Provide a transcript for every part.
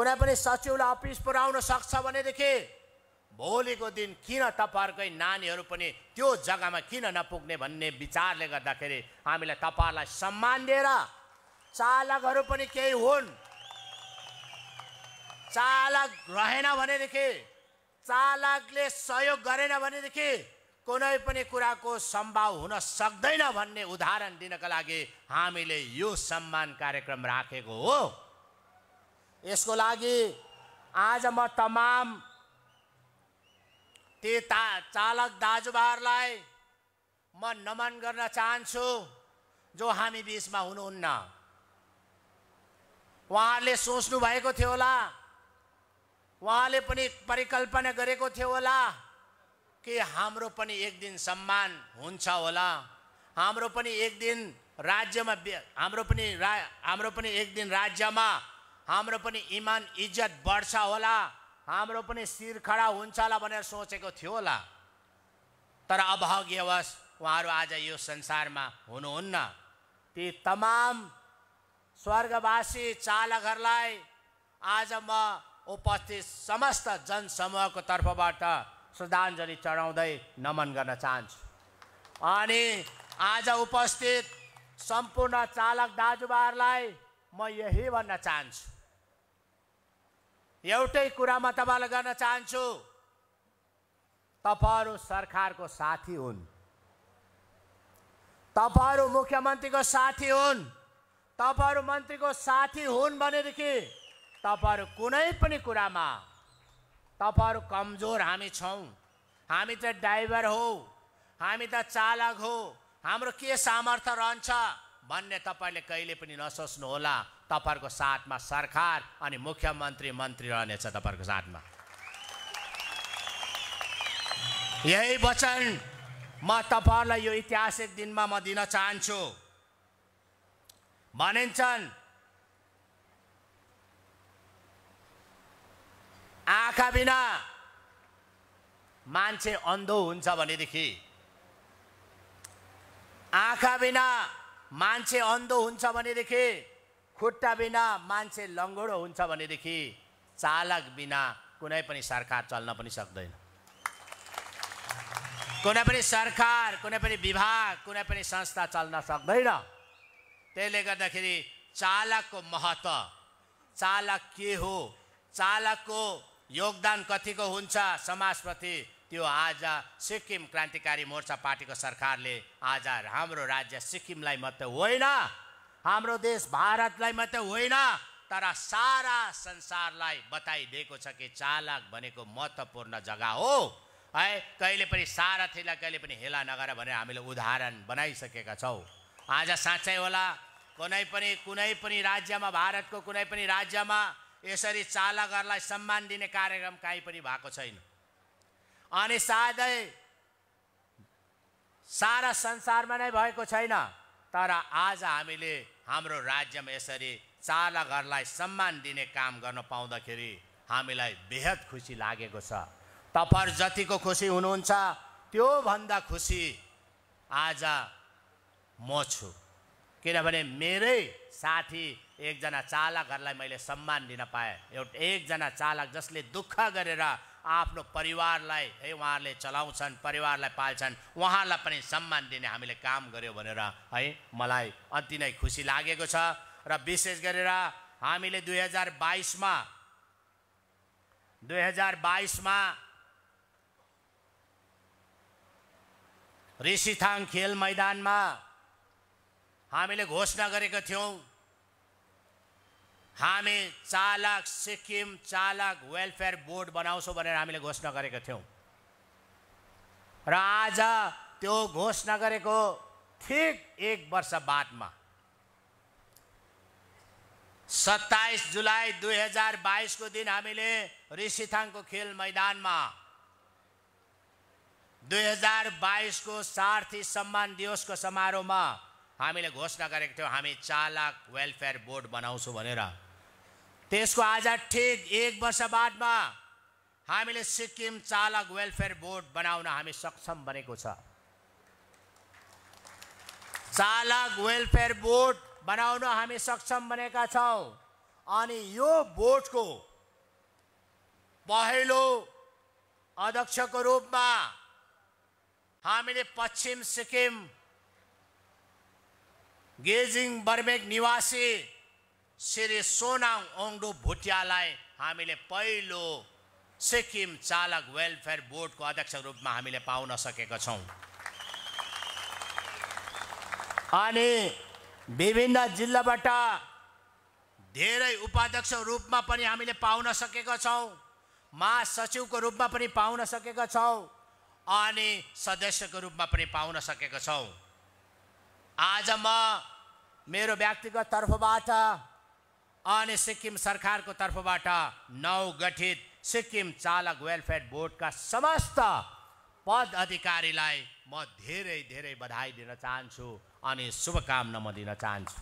कुनै पनि सचिवलाई अफिस पुऱ्याउन सक्छ भनेदेखि भोलिको दिन किन तपाईँहरूकै नानीहरू पनि त्यो जग्गामा किन नपुग्ने भन्ने विचारले गर्दाखेरि हामीले तपाईँहरूलाई सम्मान दिएर चालकहरू पनि केही हुन् चालक रहेन भनेदेखि चालकले सहयोग गरेन भनेदेखि कुनै पनि कुराको सम्भाव हुन सक्दैन भन्ने उदाहरण दिनका लागि हामीले यो सम्मान कार्यक्रम राखेको हो यसको लागि आज म तमाम ती ता चालक दाजुभाइहरूलाई म नमन गर्न चाहन्छु जो हामी बिचमा हुनुहुन्न उहाँहरूले सोच्नु भएको थियो होला उहाँले पनि परिकल्पना गरेको थियो होला कि हाम्रो पनि एक दिन सम्मान हुन्छ होला हाम्रो पनि एक दिन राज्यमा हाम्रो पनि रा हाम्रो पनि एक दिन राज्यमा हाम्रो पनि इमान इज्जत बढ्छ होला हाम्रो पनि शिर खडा हुन्छ होला भनेर सोचेको थियो होला तर अभाग्यवश उहाँहरू आज यो संसारमा हुनुहुन्न ती तमाम स्वर्गवासी चालकहरूलाई आज म उपस्थित समस्त जनसमूहको तर्फबाट श्रद्धाञ्जली चढाउँदै नमन गर्न चाहन्छु अनि आज उपस्थित सम्पूर्ण चालक दाजुभाइहरूलाई म यही भन्न चाहन्छु एउटै कुरा म तपाईँलाई गर्न चाहन्छु तपाईँहरू सरकारको साथी हुन् तपाईँहरू मुख्यमन्त्रीको साथी हुन् तपाईँहरू मन्त्रीको साथी हुन् भनेदेखि तपाईँहरू कुनै पनि कुरामा तपाईँहरू कमजोर हामी छौँ हामी त ड्राइभर हो हामी त चालक हो हाम्रो के सामर्थ्य रहन्छ भन्ने तपाईँले कहिले पनि नसोच्नुहोला तपाईँहरूको साथमा सरकार अनि मुख्यमन्त्री मन्त्री रहनेछ तपाईँहरूको साथमा यही वचन म तपाईँहरूलाई यो ऐतिहासिक दिनमा म दिन चाहन्छु भनिन्छन् आँखा बिना मान्छे अन्धो हुन्छ भनेदेखि आँखा बिना मान्छे अन्धो हुन्छ भनेदेखि खुट्टा बिना मान्छे लङ्गोडो हुन्छ भनेदेखि चालक बिना कुनै पनि सरकार चल्न पनि सक्दैन कुनै पनि सरकार कुनै पनि विभाग कुनै पनि संस्था चल्न सक्दैन त्यसले गर्दाखेरि चालकको महत्त्व चालक के हो चालकको योगदान कतिको हुन्छ समाजप्रति त्यो आज सिक्किम क्रान्तिकारी मोर्चा पार्टीको सरकारले आज हाम्रो राज्य सिक्किमलाई मात्र होइन हाम्रो देश भारतलाई मात्रै होइन तर सारा संसारलाई बताइदिएको छ कि चालक भनेको महत्त्वपूर्ण जग्गा हो है कहिले पनि सारथीलाई कहिले पनि हेला नगर भनेर हामीले उदाहरण बनाइसकेका छौँ आज साँच्चै होला कुनै पनि कुनै पनि राज्यमा भारतको कुनै पनि राज्यमा यसरी चालकहरूलाई सम्मान दिने कार्यक्रम काहीँ पनि भएको छैन अनि सायदै सारा संसारमा नै भएको छैन तर आज हामीले हाम्रो राज्यमा यसरी चालकहरूलाई सम्मान दिने काम गर्न पाउँदाखेरि हामीलाई बेहद खुसी लागेको छ तपाईँहरू जतिको खुसी हुनुहुन्छ त्योभन्दा खुसी आज म छु किनभने मेरै साथी एकजना चालकहरूलाई मैले सम्मान दिन पाएँ एउटा एकजना चालक जसले दुःख गरेर आफ्नो परिवारलाई है उहाँहरूले चलाउँछन् परिवारलाई पाल्छन् उहाँहरूलाई पनि सम्मान दिने हामीले काम गऱ्यौँ भनेर है मलाई अति नै खुसी लागेको छ र विशेष गरेर हामीले दुई हजार बाइसमा दुई हजार बाइसमा ऋषिथाङ खेल मैदानमा हामीले घोषणा गरेका थियौँ हामी चालक सिक्किम चालक वेलफेयर बोर्ड बनाउँछौँ भनेर हामीले घोषणा गरेको थियौँ र आज त्यो घोषणा गरेको ठिक एक वर्ष बादमा सत्ताइस जुलाई दुई हजार बाइसको दिन हामीले ऋषिथाङको खेल मैदानमा दुई हजार बाइसको सार्थी सम्मान दिवसको समारोहमा हामीले घोषणा गरेको थियौँ हामी चालक वेलफेयर बोर्ड बनाउँछौँ भनेर त्यसको आज ठिक एक वर्ष बादमा हामीले सिक्किम चालक वेलफेयर बोर्ड बनाउन हामी सक्षम बनेको छ चालक वेलफेयर बोर्ड बनाउन हामी सक्षम बनेका छौँ अनि यो बोर्डको पहिलो अध्यक्षको रूपमा हामीले पश्चिम सिक्किम गेजिङ बर्मेक निवासी श्री सोनाङ ओङ्डु भुटियालाई हामीले पहिलो सिक्किम चालक वेलफेयर बोर्डको अध्यक्ष रूपमा हामीले पाउन सकेका छौँ अनि विभिन्न जिल्लाबाट धेरै उपाध्यक्ष रूपमा पनि हामीले पाउन सकेका छौँ महासचिवको रूपमा पनि पाउन सकेका छौँ अनि सदस्यको रूपमा पनि पाउन सकेका छौँ आज म मेरो व्यक्तिगत तर्फबाट अनि सिक्किम सरकारको तर्फबाट नवगठित सिक्किम चालक वेलफेयर बोर्डका समस्त पद अधिकारीलाई म धेरै धेरै बधाई दिन चाहन्छु अनि शुभकामना म दिन चाहन्छु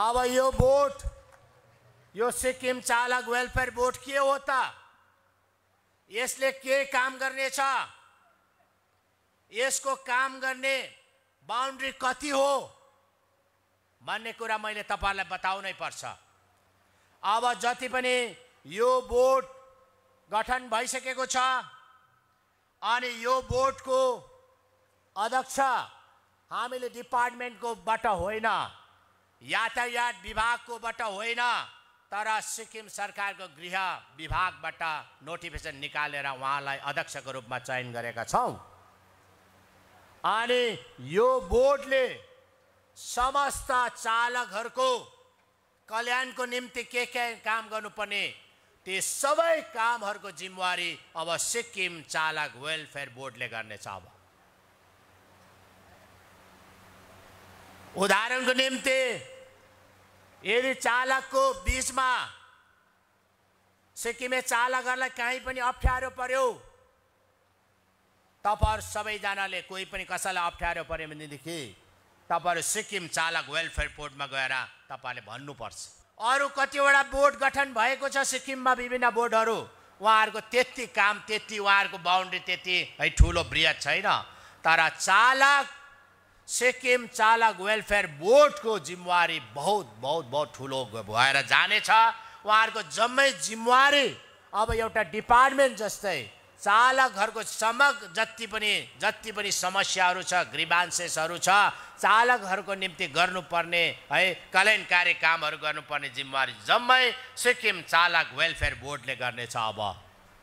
अब यो बोर्ड यो सिक्किम चालक वेलफेयर बोर्ड के हो त यसले के काम गर्नेछ यसको काम गर्ने बााउन्ड्री कति हो भन्ने कुरा मैले तपाईँहरूलाई बताउनै पर्छ अब जति पनि यो बोर्ड गठन भइसकेको छ अनि यो बोर्डको अध्यक्ष हामीले डिपार्टमेन्टकोबाट होइन यातायात विभागकोबाट होइन तर सिक्किम सरकारको गृह विभागबाट नोटिफिकेसन निकालेर उहाँलाई अध्यक्षको रूपमा चयन गरेका छौँ अनि यो बोर्डले समस्त चालकहरूको कल्याणको निम्ति के के काम गर्नुपर्ने ती सबै कामहरूको जिम्मेवारी अब सिक्किम चालक वेलफेयर बोर्डले गर्नेछ अब उदाहरणको निम्ति यदि चालकको बिचमा सिक्किमे चालकहरूलाई कहीँ पनि अप्ठ्यारो पर्यो तपाईँहरू सबैजनाले कोही पनि कसैलाई अप्ठ्यारो पर्यो भनेदेखि तपाईँहरू सिक्किम चालक वेलफेयर बोर्डमा गएर तपाईँले भन्नुपर्छ अरू कतिवटा बोर्ड गठन भएको छ सिक्किममा विभिन्न बोर्डहरू उहाँहरूको त्यति काम त्यति उहाँहरूको बााउन्ड्री त्यति है ठुलो बृहत छैन तर चालक सिक्किम चालक वेलफेयर बोर्डको जिम्मेवारी बहुत बहुत बहुत ठुलो भएर जानेछ उहाँहरूको जम्मै जिम्मेवारी अब एउटा डिपार्टमेन्ट जस्तै चालकहरूको समग जति पनि जति पनि समस्याहरू छ ग्रिभान्सेसहरू छ चालकहरूको निम्ति गर्नुपर्ने है कल्याणकारी कामहरू गर्नुपर्ने जिम्मेवारी जम्मै सिक्किम चालक वेलफेयर बोर्डले गर्नेछ अब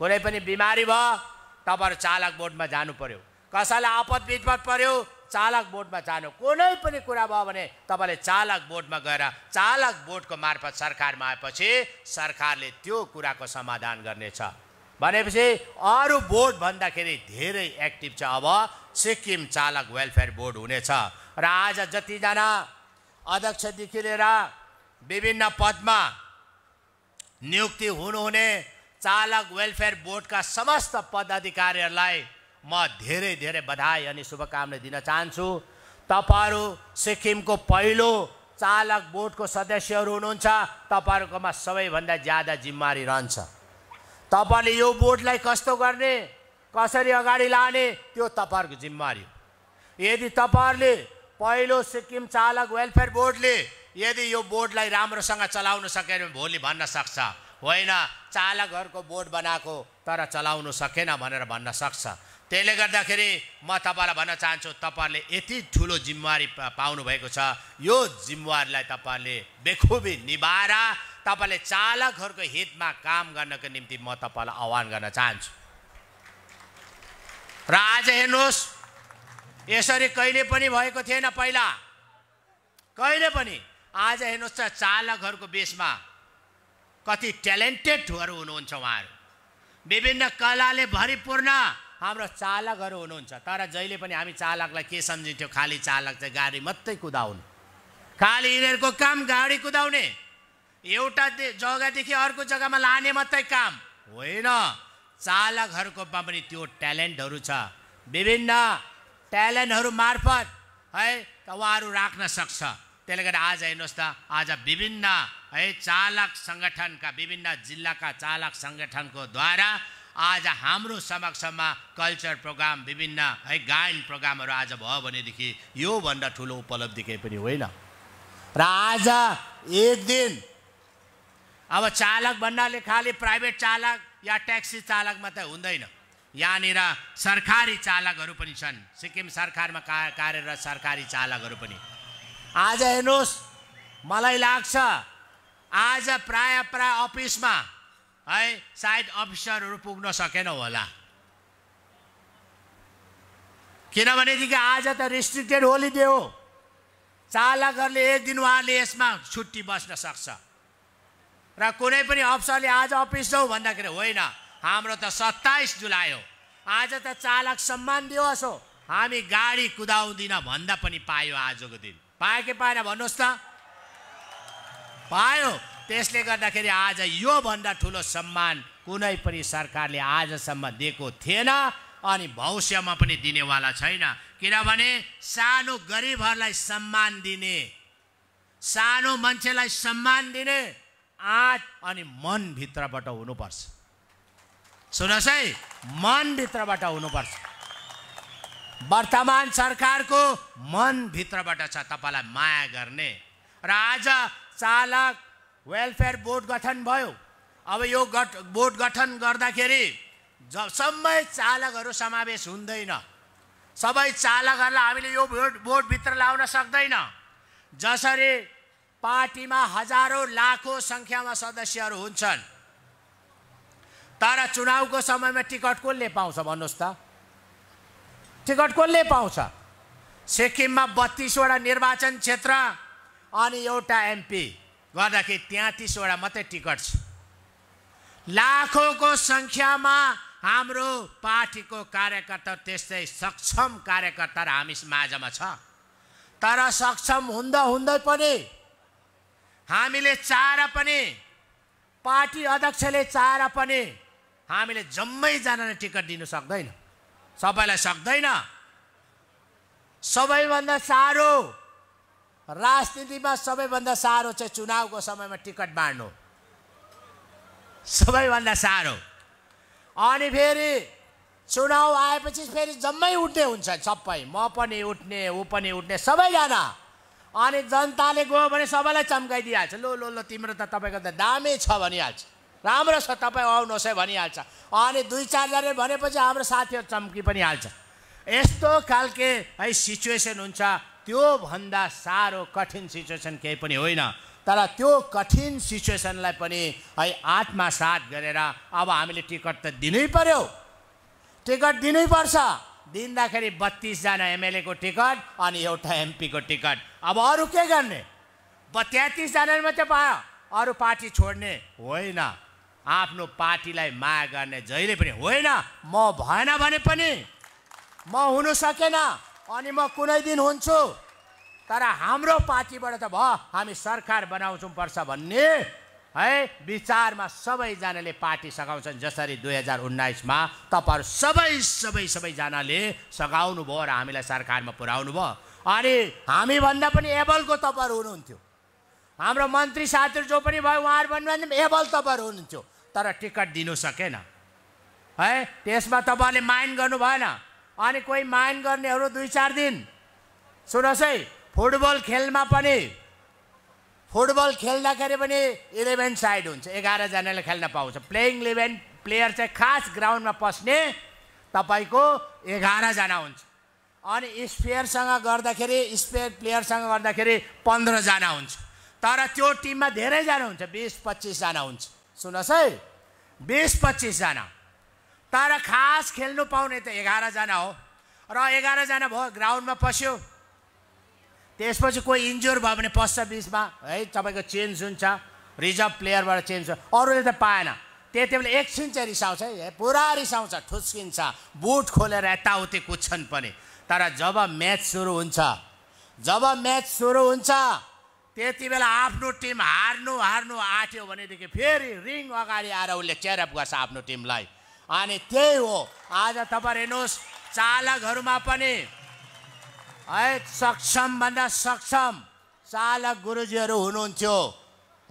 कुनै पनि बिमारी भयो तपाईँहरू चालक बोर्डमा जानु पर्यो कसैलाई आपत विपत पर्यो चालक बोर्डमा जानु कुनै पनि कुरा भयो भने तपाईँले चालक बोर्डमा गएर चालक बोर्डको मार्फत सरकारमा आएपछि सरकारले त्यो कुराको समाधान गर्नेछ भनेपछि अरू बोर्ड भन्दाखेरि धेरै एक्टिभ छ अब सिक्किम चालक वेलफेयर बोर्ड हुनेछ र आज जतिजना अध्यक्षदेखि लिएर विभिन्न पदमा नियुक्ति हुनुहुने चालक वेलफेयर बोर्डका समस्त पदाधिकारीहरूलाई म धेरै धेरै बधाई अनि शुभकामना दिन चाहन्छु तपाईँहरू सिक्किमको पहिलो चालक बोर्डको सदस्यहरू हुनुहुन्छ तपाईँहरूकोमा सबैभन्दा ज्यादा जिम्मेवारी रहन्छ तपाईँले यो बोर्डलाई कस्तो गर्ने कसरी अगाडि लाने त्यो तपाईँहरूको जिम्मेवारी हो यदि तपाईँहरूले पहिलो सिक्किम चालक वेलफेयर बोर्डले यदि यो बोर्डलाई राम्रोसँग चलाउन सकेन भोलि भन्न सक्छ होइन चालकहरूको बोर्ड बनाएको तर चलाउनु सकेन भनेर भन्न सक्छ त्यसले गर्दाखेरि म तपाईँलाई भन्न चाहन्छु तपाईँहरूले यति ठुलो जिम्मेवारी पाउनुभएको छ यो जिम्मेवारीलाई तपाईँहरूले बेखुबी निभाएर तपाईँले चालकहरूको हितमा काम गर्नको निम्ति म तपाईँलाई आह्वान गर्न चाहन्छु र आज हेर्नुहोस् यसरी कहिले पनि भएको थिएन पहिला कहिले पनि आज हेर्नुहोस् त चालकहरूको बिचमा कति ट्यालेन्टेडहरू हुनुहुन्छ उहाँहरू विभिन्न कलाले भरिपूर्ण हाम्रो चालकहरू हुनुहुन्छ तर जहिले पनि हामी चालकलाई के सम्झिन्थ्यौँ खाली चालक चाहिँ गाडी मात्रै कुदाउनु खालि यिनीहरूको काम गाडी कुदाउने एउटा जग्गादेखि अर्को जग्गामा लाने मात्रै काम होइन चालकहरूकोमा पनि त्यो ट्यालेन्टहरू छ विभिन्न ट्यालेन्टहरू मार्फत है उहाँहरू राख्न सक्छ त्यसले गर्दा आज हेर्नुहोस् त आज विभिन्न है चालक सङ्गठनका विभिन्न जिल्लाका चालक सङ्गठनको द्वारा आज हाम्रो समक्षमा कल्चर प्रोग्राम विभिन्न है गायन प्रोग्रामहरू आज भयो भनेदेखि योभन्दा ठुलो उपलब्धि केही पनि होइन र आज एक दिन अब चालक भन्नाले खालि प्राइभेट चालक या ट्याक्सी चालक मात्रै हुँदैन यहाँनिर सरकारी चालकहरू पनि छन् सिक्किम सरकारमा का कार्यरत सरकारी चालकहरू पनि आज हेर्नुहोस् मलाई लाग्छ आज प्राय प्राय अफिसमा है सायद अफिसरहरू पुग्न सकेन होला किनभनेदेखि आज त रेस्ट्रिक्टेड होलिडे हो चालकहरूले एक दिन उहाँले यसमा छुट्टी बस्न सक्छ र कुनै पनि अफसरले आज अफिस जाउँ भन्दाखेरि होइन हाम्रो त सत्ताइस जुलाई हो आज त चालक सम्मान दिवस हो हामी गाडी कुदाउँदिन भन्दा पनि पायो आजको दिन पायो कि पाएन भन्नुहोस् त पायो त्यसले गर्दाखेरि आज योभन्दा ठुलो सम्मान कुनै पनि सरकारले आजसम्म दिएको थिएन अनि भविष्यमा पनि दिनेवाला छैन किनभने सानो गरिबहरूलाई सम्मान दिने सानो मान्छेलाई सम्मान दिने आँट अनि मनभित्रबाट हुनुपर्छ सुन्नुहोस् है मनभित्रबाट हुनुपर्छ वर्तमान सरकारको मनभित्रबाट छ तपाईँलाई माया गर्ने र आज चालक वेलफेयर बोर्ड गठन भयो अब यो गठ बोर्ड गठन गर्दाखेरि सबै चालकहरू समावेश हुँदैन सबै चालकहरूलाई हामीले यो बोर्ड बोर्डभित्र लाउन सक्दैन जसरी पार्टीमा हजारौँ लाखौँ सङ्ख्यामा सदस्यहरू हुन्छन् तर चुनावको समयमा टिकट कसले पाउँछ भन्नुहोस् त टिकट कसले पाउँछ सिक्किममा बत्तिसवटा निर्वाचन क्षेत्र अनि एउटा एमपी गर्दाखेरि तेत्तिसवटा मात्रै टिकट छ लाखौँको सङ्ख्यामा हाम्रो पार्टीको कार्यकर्ता त्यस्तै सक्षम कार्यकर्ता हामी माझमा छ तर सक्षम हुँदा हुँदै पनि हामीले चाहेर पनि पार्टी अध्यक्षले चाहेर पनि हामीले जम्मैजनाले टिकट दिनु सक्दैन सबैलाई सक्दैन सबैभन्दा साह्रो राजनीतिमा सबैभन्दा साह्रो चाहिँ चुनावको समयमा टिकट बाँड्नु सबैभन्दा साह्रो अनि फेरि चुनाव आएपछि फेरि जम्मै उठ्ने हुन्छ सबै म पनि उठ्ने ऊ पनि उठ्ने सबैजना अनि जनताले गयो भने सबैलाई चम्काइदिइहाल्छ लो लो लो तिम्रो त तपाईँको त दामै छ भनिहाल्छ राम्रो छ तपाईँ आउनुहोस् है भनिहाल्छ अनि दुई चारजनाले भनेपछि हाम्रो साथीहरू चम्की पनि हाल्छ यस्तो खालके है सिचुएसन हुन्छ त्योभन्दा साह्रो कठिन सिचुएसन केही पनि होइन तर त्यो कठिन सिचुएसनलाई पनि है आत्मा साथ गरेर अब हामीले टिकट त दिनै पर्यो टिकट दिनै पर्छ दिँदाखेरि बत्तिसजना एमएलएको टिकट अनि एउटा एमपीको टिकट अब अरू के गर्ने तेत्तिसजनाले मात्रै पायो अरू पार्टी छोड्ने होइन आफ्नो पार्टीलाई माया गर्ने जहिले पनि होइन म भएन भने पनि म हुनु सकेन अनि म कुनै दिन हुन्छु तर हाम्रो पार्टीबाट त भयो हामी सरकार बनाउँछौँ पर्छ भन्ने है विचारमा सबैजनाले पार्टी सघाउँछन् जसरी दुई हजार उन्नाइसमा तपाईँहरू सबै सबै सबैजनाले सघाउनु भयो र हामीलाई सरकारमा पुर्याउनु भयो अनि हामीभन्दा पनि एबलको तपाईँहरू हुनुहुन्थ्यो हाम्रो मन्त्री साथीहरू जो पनि भयो उहाँहरू भन्नुभयो भने एबल तपाईँहरू हुनुहुन्थ्यो तर टिकट दिनु सकेन है त्यसमा तपाईँहरूले माइन गर्नु भएन अनि कोही माइन गर्नेहरू दुई चार दिन सुन्नुहोस् है फुटबल खेलमा पनि फुटबल खेल्दाखेरि पनि इलेभेन साइड हुन्छ एघारजनाले खेल्न पाउँछ प्लेइङ इलेभेन प्लेयर चाहिँ खास ग्राउन्डमा पस्ने तपाईँको एघारजना हुन्छ अनि स्पेयरसँग गर्दाखेरि स्पेयर प्लेयरसँग गर्दाखेरि पन्ध्रजना हुन्छ तर त्यो टिममा धेरैजना हुन्छ बिस पच्चिसजना हुन्छ सुन्नुहोस् है बिस पच्चिसजना तर खास खेल्नु पाउने त एघारजना हो र एघारजना भयो ग्राउन्डमा पस्यो त्यसपछि कोही इन्जोर भयो भने पस्छ बिचमा है तपाईँको चेन्ज हुन्छ रिजर्भ प्लेयरबाट चेन्ज हुन्छ अरूले त पाएन त्यति बेला एकछिन चाहिँ रिसाउँछ है पुरा रिसाउँछ ठुस्किन्छ बुट खोलेर यताउति कुद्छन् पनि तर जब म्याच सुरु हुन्छ जब म्याच सुरु हुन्छ त्यति बेला आफ्नो टिम हार्नु हार्नु आँट्यो भनेदेखि फेरि रिङ अगाडि आएर उसले चेयरअप गर्छ आफ्नो टिमलाई अनि त्यही हो आज तपाईँ हेर्नुहोस् चालकहरूमा पनि है सक्षमभन्दा सक्षम चालक गुरुजीहरू हुनुहुन्थ्यो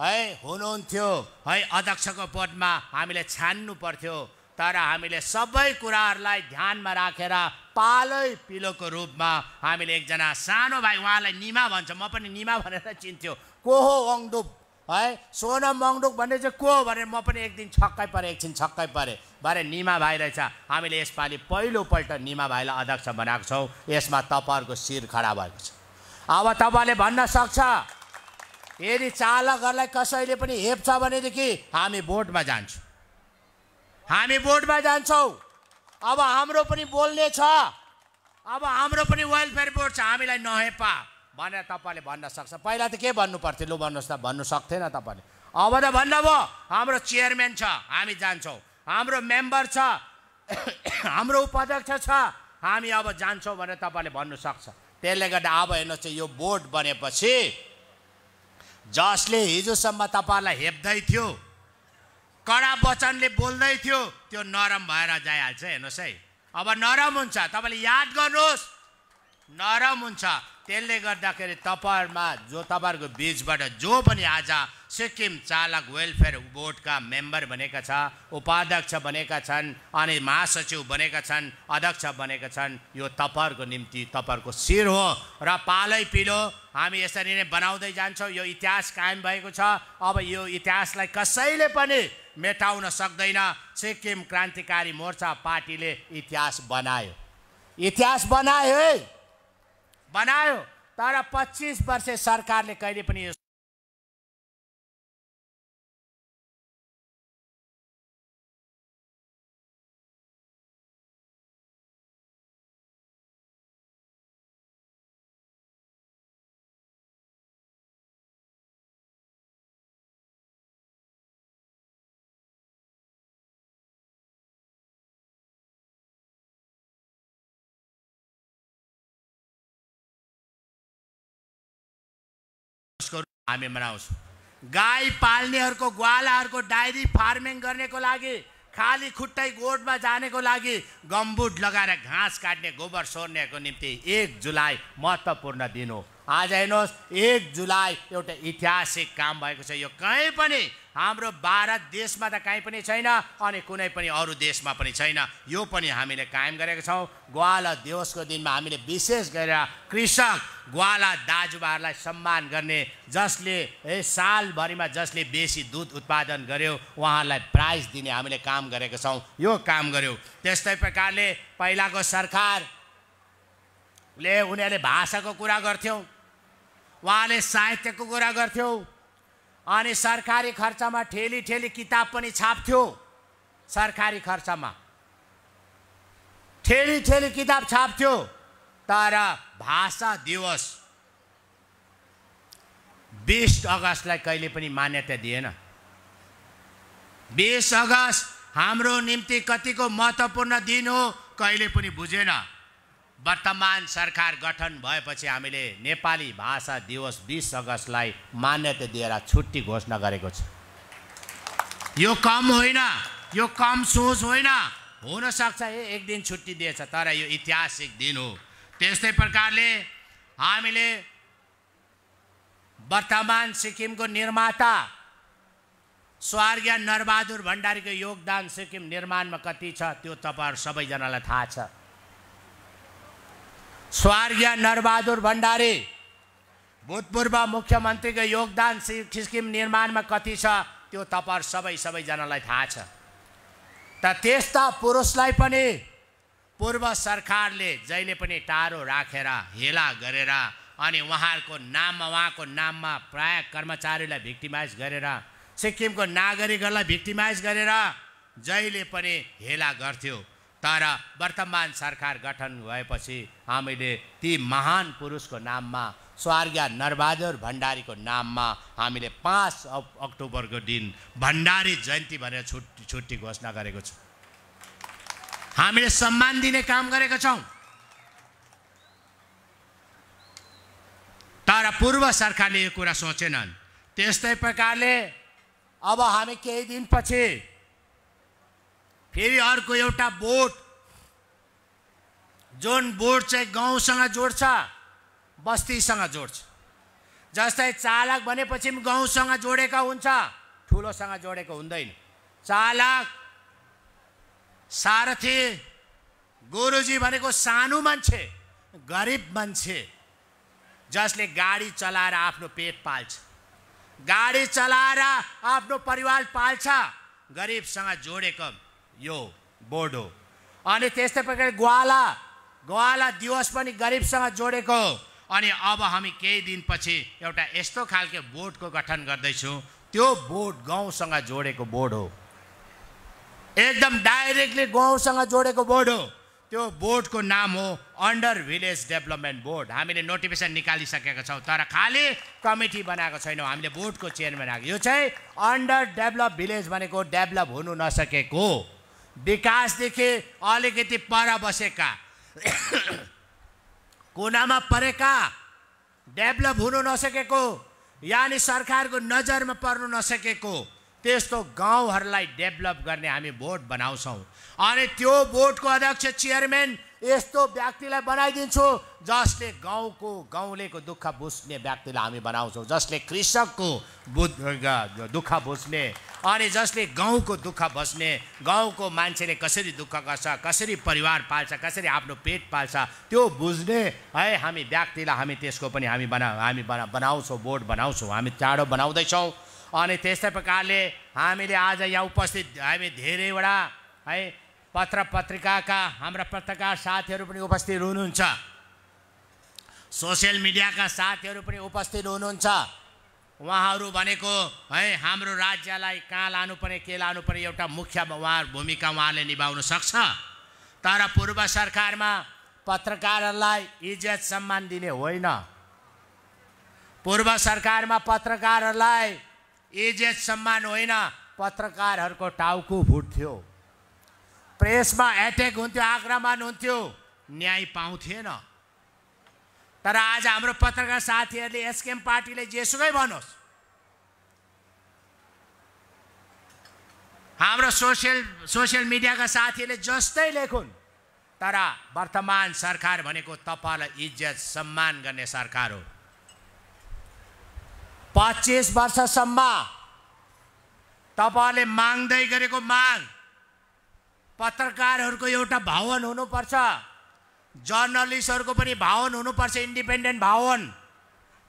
है हुनुहुन्थ्यो है अध्यक्षको पदमा हामीले छान्नु पर्थ्यो तर हामीले सबै कुराहरूलाई ध्यानमा राखेर पालै पिलोको रूपमा हामीले एकजना सानो भाइ उहाँलाई निमा भन्छ म पनि निमा भनेर चिन्थ्यो को हो वङडुप है सोनम वङडुप भन्ने चाहिँ को भनेर म पनि एक दिन छक्कै परेँ एकछिन छक्कै परेँ भरे निमा भाइ रहेछ हामीले यसपालि पहिलोपल्ट निमा भाइलाई अध्यक्ष बनाएको छौँ यसमा तपाईँहरूको शिर खडा भएको छ अब तपाईँले भन्न सक्छ यदि चालकहरूलाई कसैले पनि हेप्छ भनेदेखि हामी बोर्डमा जान्छौँ हामी बोर्डमा जान्छौँ अब हाम्रो पनि बोल्ने छ अब हाम्रो पनि वेलफेयर बोर्ड छ हामीलाई नहेपा भनेर तपाईँले भन्न सक्छ पहिला त के भन्नु पर्थ्यो लु भन्नुहोस् त भन्नु सक्थेन तपाईँले अब त भन्नुभयो हाम्रो चेयरम्यान छ हामी जान्छौँ हाम्रो मेम्बर छ हाम्रो उपाध्यक्ष छ हामी अब जान्छौँ भनेर तपाईँले भन्नु सक्छ त्यसले गर्दा अब हेर्नुहोस् यो बोर्ड बनेपछि जसले हिजोसम्म तपाईँलाई हेप्दै थियो कडा वचनले बोल्दै थियो त्यो नरम भएर जाइहाल्छ हेर्नुहोस् है अब नरम हुन्छ तपाईँले याद गर्नुहोस् नरम हुन्छ त्यसले गर्दाखेरि तपाईँहरूमा जो तपाईँहरूको बिचबाट जो पनि आज सिक्किम चालक वेलफेयर बोर्डका मेम्बर बनेका छ उपाध्यक्ष बनेका छन् अनि महासचिव बनेका छन् अध्यक्ष बनेका छन् यो तपाईँहरूको निम्ति तपाईँहरूको शिर हो र पालै पिलो हामी यसरी नै बनाउँदै जान्छौँ यो इतिहास कायम भएको छ अब यो इतिहासलाई कसैले पनि मेटाउन सक्दैन सिक्किम क्रान्तिकारी मोर्चा पार्टीले इतिहास बनायो इतिहास बनायो है बनायो तर पच्चिस वर्ष सरकारले कहिले पनि यो हामी मनाउँछौँ गाई पाल्नेहरूको ग्वालाहरूको डायरी फार्मिङ गर्नेको लागि खाली खुट्टै गोठमा जानेको लागि गम्बुट लगाएर घाँस काट्ने गोबर सोर्नेको निम्ति एक जुलाई महत्त्वपूर्ण दिन हो आज हेर्नुहोस् एक जुलाई एउटा ऐतिहासिक काम भएको छ यो कहीँ पनि हाम्रो भारत देशमा त काहीँ पनि छैन अनि कुनै पनि अरू देशमा पनि छैन यो पनि हामीले कायम गरेका छौँ ग्वाला दिवसको दिनमा हामीले विशेष गरेर कृषक ग्वाला दाजुभाइहरूलाई सम्मान गर्ने जसले ए सालभरिमा जसले बेसी दुध उत्पादन गर्यो उहाँहरूलाई प्राइज दिने हामीले काम गरेका छौँ यो काम गऱ्यौँ त्यस्तै प्रकारले पहिलाको सरकारले उनीहरूले भाषाको कुरा गर्थ्यौँ उहाँले साहित्यको कुरा गर्थ्यौँ अनि सरकारी खर्चमा ठेली ठेली किताब पनि छाप्थ्यो सरकारी खर्चमा ठेली ठेली किताब छाप्थ्यो तर भाषा दिवस बिस अगस्तलाई कहिले पनि मान्यता दिएन बिस अगस्त हाम्रो निम्ति कतिको महत्त्वपूर्ण दिन हो कहिले पनि बुझेन वर्तमान सरकार गठन भएपछि हामीले नेपाली भाषा दिवस बिस अगस्तलाई मान्यता दिएर छुट्टी घोषणा गरेको छ यो कम होइन यो कम सोच होइन हुनसक्छ ए एक दिन छुट्टी दिएछ तर यो ऐतिहासिक दिन हो त्यस्तै प्रकारले हामीले वर्तमान सिक्किमको निर्माता स्वर्गीय नरबहादुर भण्डारीको योगदान सिक्किम निर्माणमा कति छ त्यो तपाईँहरू सबैजनालाई थाहा छ स्वर्गीय नरबहादुर भण्डारी भूतपूर्व मुख्यमन्त्रीको योगदान सिक्किम निर्माणमा कति छ त्यो तपाईँहरू सबै सबैजनालाई थाहा छ त त्यस्ता पुरुषलाई पनि पूर्व सरकारले जहिले पनि टाढो राखेर रा, हेला गरेर अनि उहाँहरूको नाममा उहाँको नाममा प्राय कर्मचारीलाई भिक्टिमाइज गरेर सिक्किमको नागरिकहरूलाई भिक्टिमाइज गरेर जहिले पनि हेला गर्थ्यो तर वर्तमान सरकार गठन भएपछि हामीले ती महान पुरुषको नाममा स्वर्गीय नरबहादुर भण्डारीको नाममा हामीले पाँच अक्टोबरको दिन भण्डारी जयन्ती भनेर छुट्टी छुट्टी घोषणा गरेको छौँ हामीले सम्मान दिने काम गरेको छौँ तर पूर्व सरकारले यो कुरा सोचेनन् त्यस्तै प्रकारले अब हामी केही दिनपछि फेरि अर्को एउटा बोट जुन बोट चाहिँ गाउँसँग जोड्छ बस्तीसँग जोड्छ जस्तै चालक भनेपछि पनि गाउँसँग जोडेको हुन्छ ठुलोसँग जोडेको हुँदैन चालक सारथी गुरुजी भनेको सानो मान्छे गरिब मान्छे जसले गाडी चलाएर आफ्नो पेट पाल्छ गाडी चलाएर आफ्नो परिवार पाल्छ गरिबसँग जोडेको यो बोर्ड हो अनि त्यस्तै प्रकारले ग्वाला ग्वाला दिवस पनि गरिबसँग जोडेको अनि अब हामी केही दिनपछि एउटा यस्तो खालको बोर्डको गठन गर्दैछौँ त्यो बोर्ड गाउँसँग जोडेको बोर्ड हो एकदम डाइरेक्टली गाउँसँग जोडेको बोर्ड हो त्यो बोर्डको नाम हो अन्डर भिलेज डेभलपमेन्ट बोर्ड हामीले नोटिफिकेसन निकालिसकेका छौँ तर खालि कमिटी बनाएको छैनौँ हामीले बोर्डको चेयरम्यान आएको यो चाहिँ अन्डर डेभलप भिलेज भनेको डेभलप हुनु नसकेको विकासदेखि अलिकति पर बसेका कुनामा परेका डेभलप हुनु नसकेको यानि सरकारको नजरमा पर्नु नसकेको त्यस्तो गाउँहरूलाई डेभलप गर्ने हामी बोर्ड बनाउँछौँ अनि त्यो बोर्डको अध्यक्ष चेयरम्यान यस्तो व्यक्तिलाई बनाइदिन्छु जसले गाउँको गाउँलेको दुःख बुझ्ने व्यक्तिलाई हामी बनाउँछौँ जसले कृषकको बुद्ध दुःख बुझ्ने अनि जसले गाउँको दुःख बस्ने गाउँको मान्छेले कसरी दुःख गर्छ कसरी परिवार पाल्छ कसरी आफ्नो पेट पाल्छ त्यो बुझ्ने है हामी व्यक्तिलाई हामी त्यसको पनि हामी बना हामी बना बनाउँछौँ बोर्ड बनाउँछौँ हामी चाँडो बनाउँदैछौँ अनि त्यस्तै प्रकारले हामीले आज यहाँ उपस्थित हामी धेरैवटा है पत्र पत्रिकाका हाम्रा पत्रकार साथीहरू पनि उपस्थित हुनुहुन्छ सोसियल मिडियाका साथीहरू पनि उपस्थित हुनुहुन्छ उहाँहरू भनेको है हाम्रो राज्यलाई कहाँ लानु लानुपर्ने के लानु लानुपर्ने एउटा मुख्य उहाँ भूमिका उहाँले निभाउन सक्छ तर पूर्व सरकारमा पत्रकारहरूलाई इज्जत सम्मान दिने होइन पूर्व सरकारमा पत्रकारहरूलाई इज्जत सम्मान होइन पत्रकारहरूको टाउको फुट्थ्यो प्रेसमा एट्याक हुन्थ्यो आक्रमण हुन्थ्यो न्याय पाउँथेन तर आज हाम्रो पत्रकार साथीहरूले एसकेएम पार्टीले जेसुकै भनोस् हाम्रो सोसियल सोसियल मिडियाका साथीहरूले जस्तै लेखुन् तर वर्तमान सरकार भनेको तपाईँलाई इज्जत सम्मान गर्ने सरकार हो पच्चिस वर्षसम्म तपाईँले माग्दै गरेको माग पत्रकारहरूको एउटा भवन हुनुपर्छ जर्नलिस्टहरूको पनि भावन हुनुपर्छ इन्डिपेन्डेन्ट भावन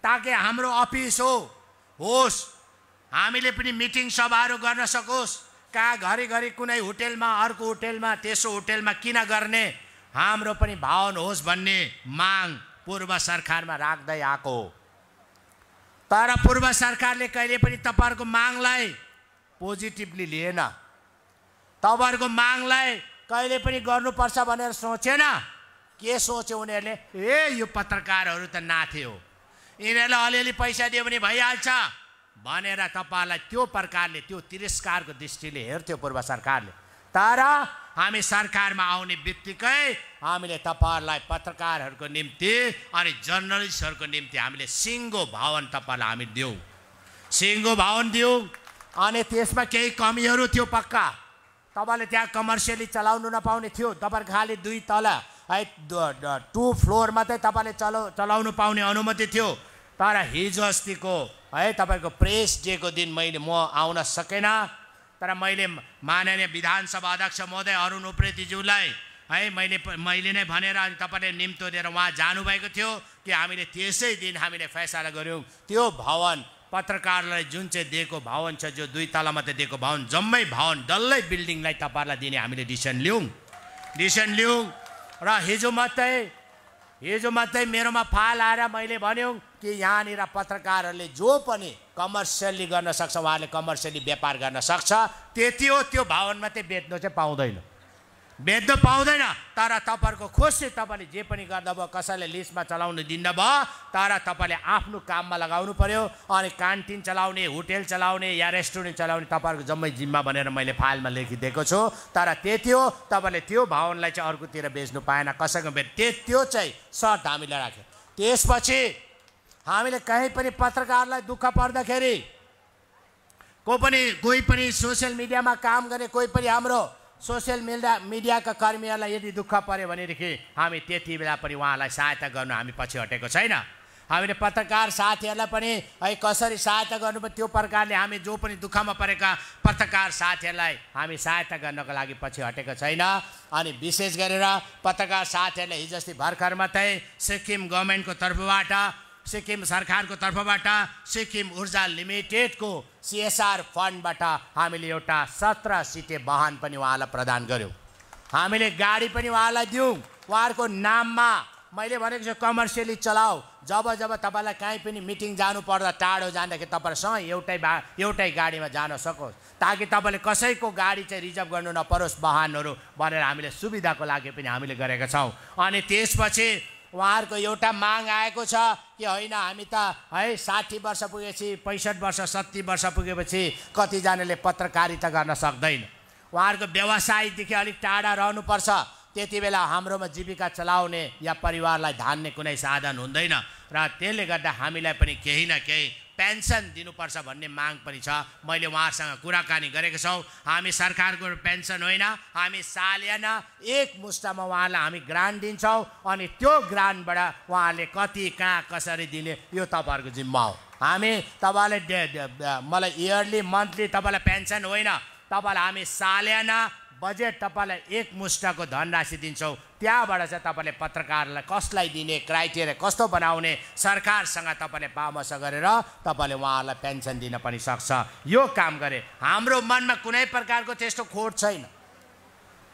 ताकि हाम्रो अफिस हो होस् हामीले पनि मिटिङ सभाहरू गर्न सकोस् कहाँ घरिघरि कुनै होटेलमा अर्को होटेलमा तेस्रो होटेलमा किन गर्ने हाम्रो पनि भावन होस् भन्ने माग पूर्व सरकारमा राख्दै आएको तर पूर्व सरकारले कहिले पनि तपाईँहरूको मागलाई पोजिटिभली लिएन तपाईँहरूको मागलाई कहिले पनि गर्नुपर्छ भनेर सोचेन के सोच्यो उनीहरूले ए यो पत्रकारहरू त नाथे हो यिनीहरूलाई अलिअलि पैसा दियो भने भइहाल्छ भनेर तपाईँलाई त्यो प्रकारले त्यो तिरस्कारको दृष्टिले हेर्थ्यो पूर्व सरकारले तर हामी सरकारमा आउने बित्तिकै हामीले तपाईँहरूलाई पत्रकारहरूको निम्ति अनि जर्नलिस्टहरूको निम्ति हामीले सिङ्गो भवन तपाईँलाई हामी दियौँ सिङ्गो भवन दियौँ अनि त्यसमा केही कमीहरू थियो पक्का तपाईँले त्यहाँ कमर्सियली चलाउनु नपाउने थियो तपाईँहरू खालि दुई तला है टु फ्लोर मात्रै तपाईँले चलाउ चलाउनु पाउने अनुमति थियो तर हिजो अस्तिको है तपाईँको प्रेस डेको दिन मैले म आउन सकेन तर मैले माननीय विधानसभा अध्यक्ष महोदय अरुण उप्रेतीज्यूलाई है मैले मैले नै भनेर अनि तपाईँले निम्तो दिएर उहाँ जानुभएको थियो कि हामीले त्यसै दिन हामीले फैसला गऱ्यौँ त्यो भवन पत्रकारलाई जुन चाहिँ दिएको भवन छ जो दुई तला मात्रै दिएको भवन जम्मै भवन डल्लै बिल्डिङलाई तपाईँहरूलाई दिने हामीले डिसिसन लिउँ डिसिसन लिउँ र हिजो मात्रै हिजो मात्रै मेरोमा फाल आएर मैले भन्यो कि यहाँनिर पत्रकारहरूले जो पनि कमर्सियल्ली गर्न सक्छ उहाँले कमर्सियली व्यापार गर्न सक्छ त्यति हो त्यो भवनमा चाहिँ बेच्नु चाहिँ पाउँदैन भेट्न पाउँदैन तर तपाईँहरूको खोसी तपाईँले जे पनि गर्दा भयो कसैले लिस्टमा चलाउनु दिन्न भयो तर तपाईँले आफ्नो काममा लगाउनु पऱ्यो अनि क्यान्टिन चलाउने होटेल चलाउने या रेस्टुरेन्ट चलाउने तपाईँहरूको जम्मै जिम्मा भनेर मैले फाइलमा लेखिदिएको छु तर त्यति हो तपाईँले त्यो भावनलाई चाहिँ अर्कोतिर बेच्नु पाएन कसैको भेट त्यो चाहिँ सर्ट हामीले राख्यो त्यसपछि हामीले कहीँ पनि पत्रकारलाई दुःख पर्दाखेरि को पनि कोही पनि सोसियल मिडियामा काम गर्ने कोही पनि हाम्रो सोसियल मिडिया मिडियाका कर्मीहरूलाई यदि दुःख पऱ्यो भनेदेखि हामी त्यति बेला पनि उहाँलाई सहायता गर्नु हामी पछि हटेको छैन हामीले पत्रकार साथीहरूलाई पनि है कसरी सहायता गर्नु त्यो प्रकारले हामी जो पनि दुःखमा परेका पत्रकार साथीहरूलाई हामी सहायता गर्नको लागि पछि हटेको छैन अनि विशेष गरेर पत्रकार साथीहरूले हिजो अस्ति भर्खर मात्रै सिक्किम गभर्मेन्टको तर्फबाट सिक्किम सरकारको तर्फबाट सिक्किम ऊर्जा लिमिटेडको सिएसआर फन्डबाट हामीले एउटा सत्र सिटे वाहन पनि उहाँलाई प्रदान गऱ्यौँ हामीले गाडी पनि उहाँलाई दिउँ उहाँहरूको नाममा मैले भनेको छु कमर्सियली चलाऊ जब जब तपाईँलाई कहीँ पनि मिटिङ जानु पर्दा टाढो जाँदाखेरि तपाईँहरूसँग एउटै बा एउटै गाडीमा जान सकोस् ताकि तपाईँले कसैको गाडी चाहिँ रिजर्भ गर्नु नपरोस् वाहनहरू भनेर हामीले सुविधाको लागि पनि हामीले गरेका छौँ अनि त्यसपछि उहाँहरूको एउटा माग आएको छ कि होइन हामी त है साठी वर्ष पुगेपछि पैँसठ वर्ष सत्ती वर्ष पुगेपछि कतिजनाले पत्रकारिता गर्न सक्दैन उहाँहरूको व्यवसायदेखि अलिक टाढा रहनुपर्छ त्यति बेला हाम्रोमा जीविका चलाउने या परिवारलाई धान्ने कुनै साधन हुँदैन र त्यसले गर्दा हामीलाई पनि केही न केही पेन्सन दिनुपर्छ भन्ने माग पनि छ मैले उहाँहरूसँग कुराकानी गरेको छौँ हामी सरकारको पेन्सन होइन हामी एक एकमुष्टमा उहाँलाई हामी ग्रान्ट दिन्छौँ अनि त्यो ग्रान्टबाट उहाँहरूले कति कहाँ कसरी दिने यो तपाईँहरूको जिम्मा हो हामी तपाईँलाई मलाई इयरली मन्थली तपाईँलाई पेन्सन होइन तपाईँलाई हामी सालेना बजेट तपाईँलाई एक मुष्टको धनराशि दिन्छौँ त्यहाँबाट चाहिँ तपाईँले पत्रकारलाई कसलाई दिने क्राइटेरिया कस्तो बनाउने सरकारसँग तपाईँले परामर्श गरेर तपाईँले उहाँहरूलाई पेन्सन दिन पनि सक्छ यो काम गरे हाम्रो मनमा कुनै प्रकारको त्यस्तो खोट छैन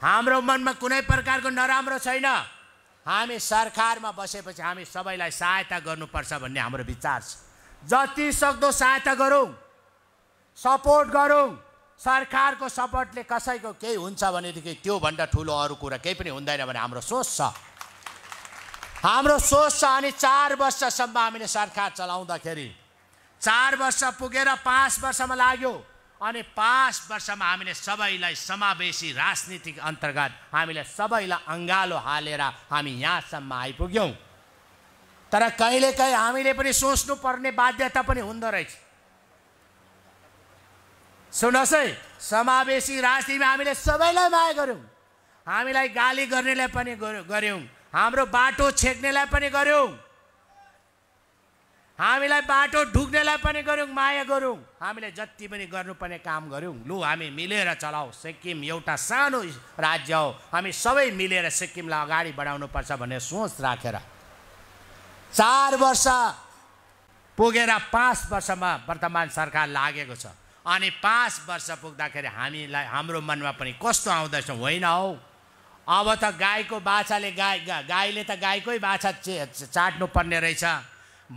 हाम्रो मनमा कुनै प्रकारको नराम्रो छैन हामी सरकारमा बसेपछि हामी सबैलाई सहायता गर्नुपर्छ भन्ने हाम्रो विचार छ जति सक्दो सहायता गरौँ सपोर्ट गरौँ सरकारको सपोर्टले कसैको केही हुन्छ भनेदेखि त्योभन्दा ठुलो अरू कुरा केही पनि हुँदैन भने हाम्रो सोच छ हाम्रो सोच छ अनि चार वर्षसम्म हामीले सरकार चलाउँदाखेरि चार वर्ष पुगेर पाँच वर्षमा लाग्यो अनि पाँच वर्षमा हामीले सबैलाई समावेशी राजनीतिक अन्तर्गत हामीले सबैलाई अङ्गालो हालेर हामी यहाँसम्म आइपुग्यौँ तर कहिलेकाहीँ हामीले पनि सोच्नुपर्ने बाध्यता पनि हुँदो रहेछ सुन्नुहोस् है समावेशी राजनीतिमा हामीले सबैलाई माया गऱ्यौँ हामीलाई गाली गर्नेलाई पनि गऱ्यौँ हाम्रो बाटो छेक्नेलाई पनि गऱ्यौँ हामीलाई बाटो ढुक्नेलाई पनि गऱ्यौँ माया गऱ्यौँ हामीले जति पनि गर्नुपर्ने काम गऱ्यौँ लु हामी मिलेर चलाऊ सिक्किम एउटा सानो राज्य हो हामी सबै मिलेर सिक्किमलाई अगाडि बढाउनुपर्छ भन्ने सोच राखेर चार वर्ष पुगेर पाँच वर्षमा वर्तमान सरकार लागेको छ अनि पाँच वर्ष पुग्दाखेरि हामीलाई हाम्रो मनमा पनि कस्तो आउँदैछ होइन हौ अब त गाईको बाछाले गाई गाईले त गाईकै बाछा चे पर्ने रहेछ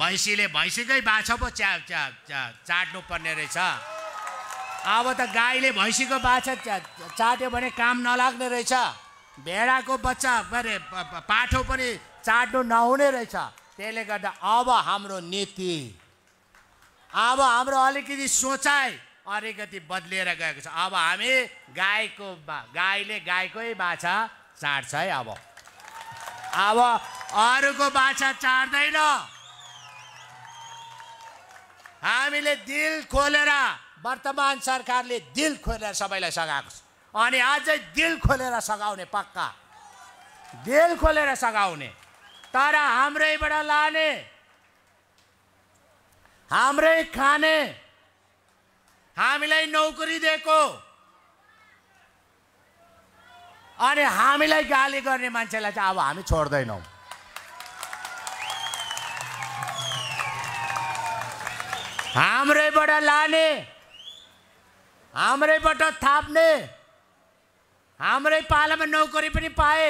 भैँसीले भैँसीकै बाछा पो च्या च्या चाट्नु पर्ने रहेछ अब त गाईले भैँसीको बाछा चाट्यो भने काम नलाग्ने रहेछ भेडाको बच्चा अरे पाठो पनि चाट्नु नहुने रहेछ त्यसले गर्दा अब हाम्रो नीति अब हाम्रो अलिकति सोचाइ अलिकति बद्लिएर गएको छ अब हामी गाईको गाईले गाईकै बाछा चाट्छ है अब अब अरूको बाछा चाट्दैन हामीले दिल खोलेर वर्तमान सरकारले दिल खोलेर सबैलाई सघाएको छ अनि अझै दिल खोलेर सघाउने पक्का दिल खोलेर सघाउने तर हाम्रैबाट लाने हाम्रै खाने हामीलाई नौकरी दिएको अनि हामीलाई गाली गर्ने मान्छेलाई चाहिँ अब हामी छोड्दैनौँ हाम्रैबाट लाने हाम्रैबाट थाप्ने हाम्रै पालामा नौकरी पनि पाए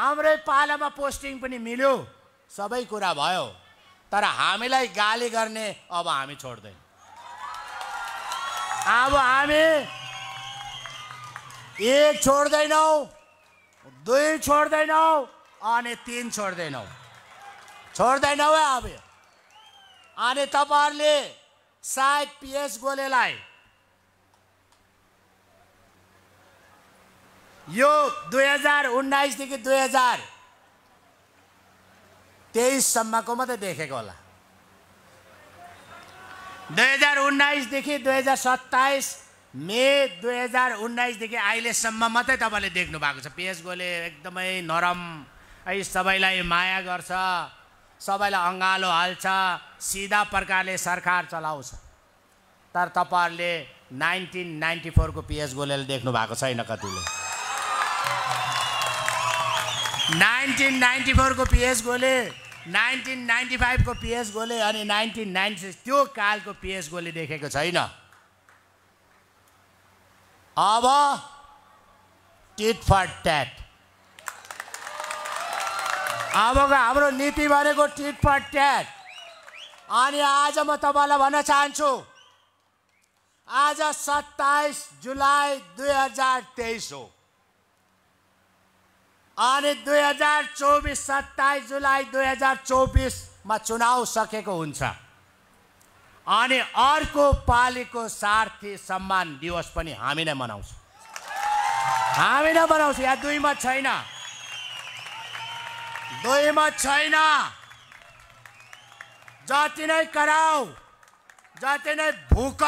हाम्रै पालामा पोस्टिङ पनि मिल्यो सबै कुरा भयो तर हामीलाई गाली गर्ने अब हामी छोड्दैनौँ अब हामी एक छोड्दैनौँ दुई छोड्दैनौँ अनि तिन छोड्दैनौँ छोड्दैनौँ है अब अनि तपाईँहरूले सायद पिएस गोलेलाई यो दुई हजार उन्नाइसदेखि दुई हजार तेइससम्मको मात्रै देखेको होला दुई हजार उन्नाइसदेखि दुई हजार सत्ताइस मे दुई हजार उन्नाइसदेखि अहिलेसम्म मात्रै तपाईँले देख्नु भएको छ पिएस गोले एकदमै नरम है सबैलाई माया गर्छ सबैलाई अँगालो हाल्छ सिधा प्रकारले सरकार चलाउँछ तर तपाईँहरूले नाइन्टिन नाइन्टी फोरको पिएस गोले देख्नु भएको छैन कतिले नाइन्टिन नाइन्टी फोरको पिएस गोले नाइन्टिन नाइन्टी फाइभको पिएस गोले अनि नाइन्टिन नाइन्टी सिक्स त्यो कालको पिएस गोले देखेको छैन अब टिट फर ट्याट अबको हाम्रो नीति भनेको टिट फर ट्याट अनि आज म तपाईँलाई भन्न चाहन्छु आज सत्ताइस जुलाई दुई हजार तेइस हो अनि दुई हजार चौबिस सत्ताइस जुलाई दुई हजार चौबिसमा चुनाव सकेको हुन्छ अनि अर्को पालिको सार्थी सम्मान दिवस पनि हामी नै मनाउँछौँ हामी नै मनाउँछौँ यहाँ दुईमा छैन दुईमा छैन जति नै कराउ जति नै भुक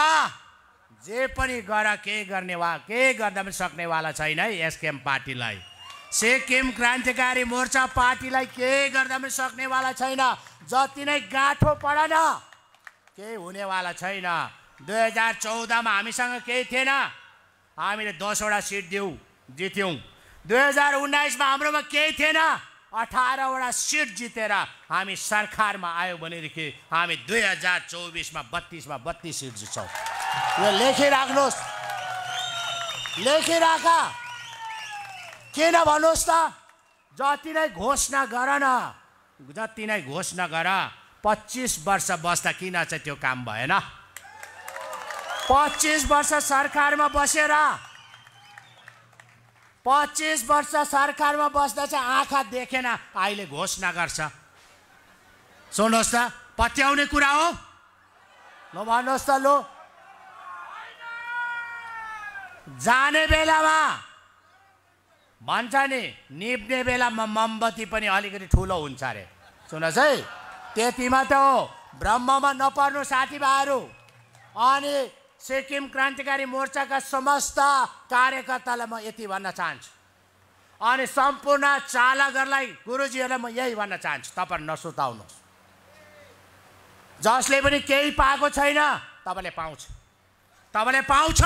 जे पनि गर के गर्ने वा के गर्न पनि सक्नेवाला छैन है एसकेएम पार्टीलाई सिक्किम क्रान्तिकारी मोर्चा पार्टीलाई केही गर्दा पनि सक्नेवाला छैन जति नै गाठो पढन केही हुनेवाला छैन दुई हजार चौधमा हामीसँग केही थिएन हामीले दसवटा सिट दिउँ जित्यौँ दुई हजार उन्नाइसमा हाम्रोमा केही थिएन अठारवटा सिट जितेर हामी सरकारमा आयो भनेदेखि हामी दुई हजार चौबिसमा बत्तिसमा बत्तिस सिट जित्छौँ यो लेखिराख्नुहोस् लेखिराख किन भन्नुहोस् त जति नै घोषणा गर न जति नै घोषणा गर पच्चिस वर्ष बस्दा किन चाहिँ त्यो काम भएन पच्चिस वर्ष सरकारमा बसेर पच्चिस वर्ष सरकारमा बस्दा चाहिँ आँखा देखेन अहिले घोषणा गर्छ सुन्नुहोस् त पत्याउने कुरा हो ल भन्नुहोस् त लो जाने बेलामा भन्छ नि निप्ने बेलामा मोमबत्ती पनि अलिकति ठुलो हुन्छ अरे सुन्नुहोस् है त्यतिमा त हो ब्रह्ममा नपर्नु साथीभाइहरू अनि सिक्किम क्रान्तिकारी मोर्चाका समस्त कार्यकर्तालाई म यति भन्न चाहन्छु अनि सम्पूर्ण चालकहरूलाई गुरुजीहरूलाई म यही भन्न चाहन्छु तपाईँ नसुताउनुहोस् जसले पनि केही पाएको छैन तपाईँले पाउँछ तपाईँले पाउँछ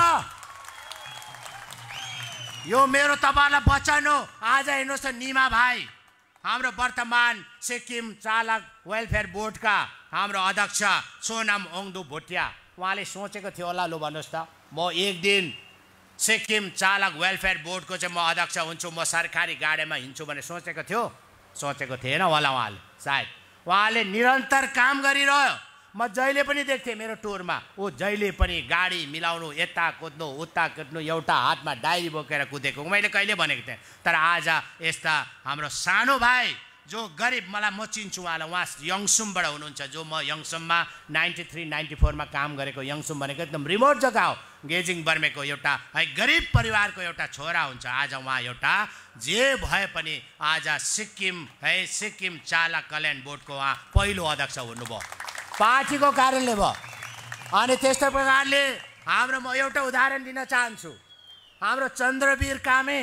यो मेरो तपाईँलाई वचन हो आज हेर्नुहोस् त निमा भाइ हाम्रो वर्तमान सिक्किम चालक वेलफेयर बोर्डका हाम्रो अध्यक्ष सोनाम ओङदु भोटिया उहाँले सोचेको थियो होला लु भन्नुहोस् त म एक दिन सिक्किम चालक वेलफेयर बोर्डको चाहिँ म अध्यक्ष हुन्छु म सरकारी गाडीमा हिँड्छु भनेर सोचेको थियो सोचेको थिएन होला उहाँले सायद उहाँले निरन्तर काम गरिरह्यो म जहिले पनि देख्थेँ मेरो टुरमा ऊ जहिले पनि गाडी मिलाउनु यता कुद्नु उता कुद्नु एउटा हातमा डायरी बोकेर कुदेको मैले कहिले भनेको थिएँ तर आज यस्ता हाम्रो सानो भाइ जो गरिब मलाई म चिन्छु उहाँलाई उहाँ यङसुमबाट हुनुहुन्छ जो म यङसुममा नाइन्टी थ्री नाइन्टी फोरमा काम गरेको यङसुम भनेको एकदम रिमोट जग्गा हो गेजिङ बर्मेको एउटा है गरिब परिवारको एउटा छोरा हुन्छ आज उहाँ एउटा जे भए पनि आज सिक्किम है सिक्किम चालक कल्याण बोर्डको उहाँ पहिलो अध्यक्ष हुनुभयो पार्टीको कारणले भयो अनि त्यस्तै प्रकारले हाम्रो म एउटा उदाहरण दिन चाहन्छु हाम्रो चन्द्रवीर कामे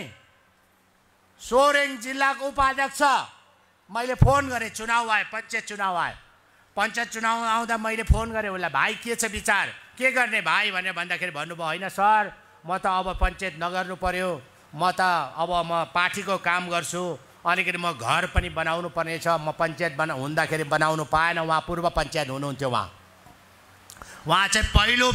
सोरेङ जिल्लाको उपाध्यक्ष मैले फोन गरेँ चुनाव आयो पञ्चायत चुनाव आयो पञ्चायत चुनाव आउँदा मैले फोन गरेँ उसलाई भाइ के छ विचार के गर्ने भाइ भनेर भन्दाखेरि भन्नुभयो होइन सर म त अब पञ्चायत नगर्नु पर्यो म त अब म पार्टीको काम गर्छु अलिकति म घर पनि बनाउनु पर्नेछ म पञ्चायत बना हुँदाखेरि बनाउनु पाएन उहाँ पूर्व पञ्चायत हुनुहुन्थ्यो उहाँ उहाँ चाहिँ पहिलो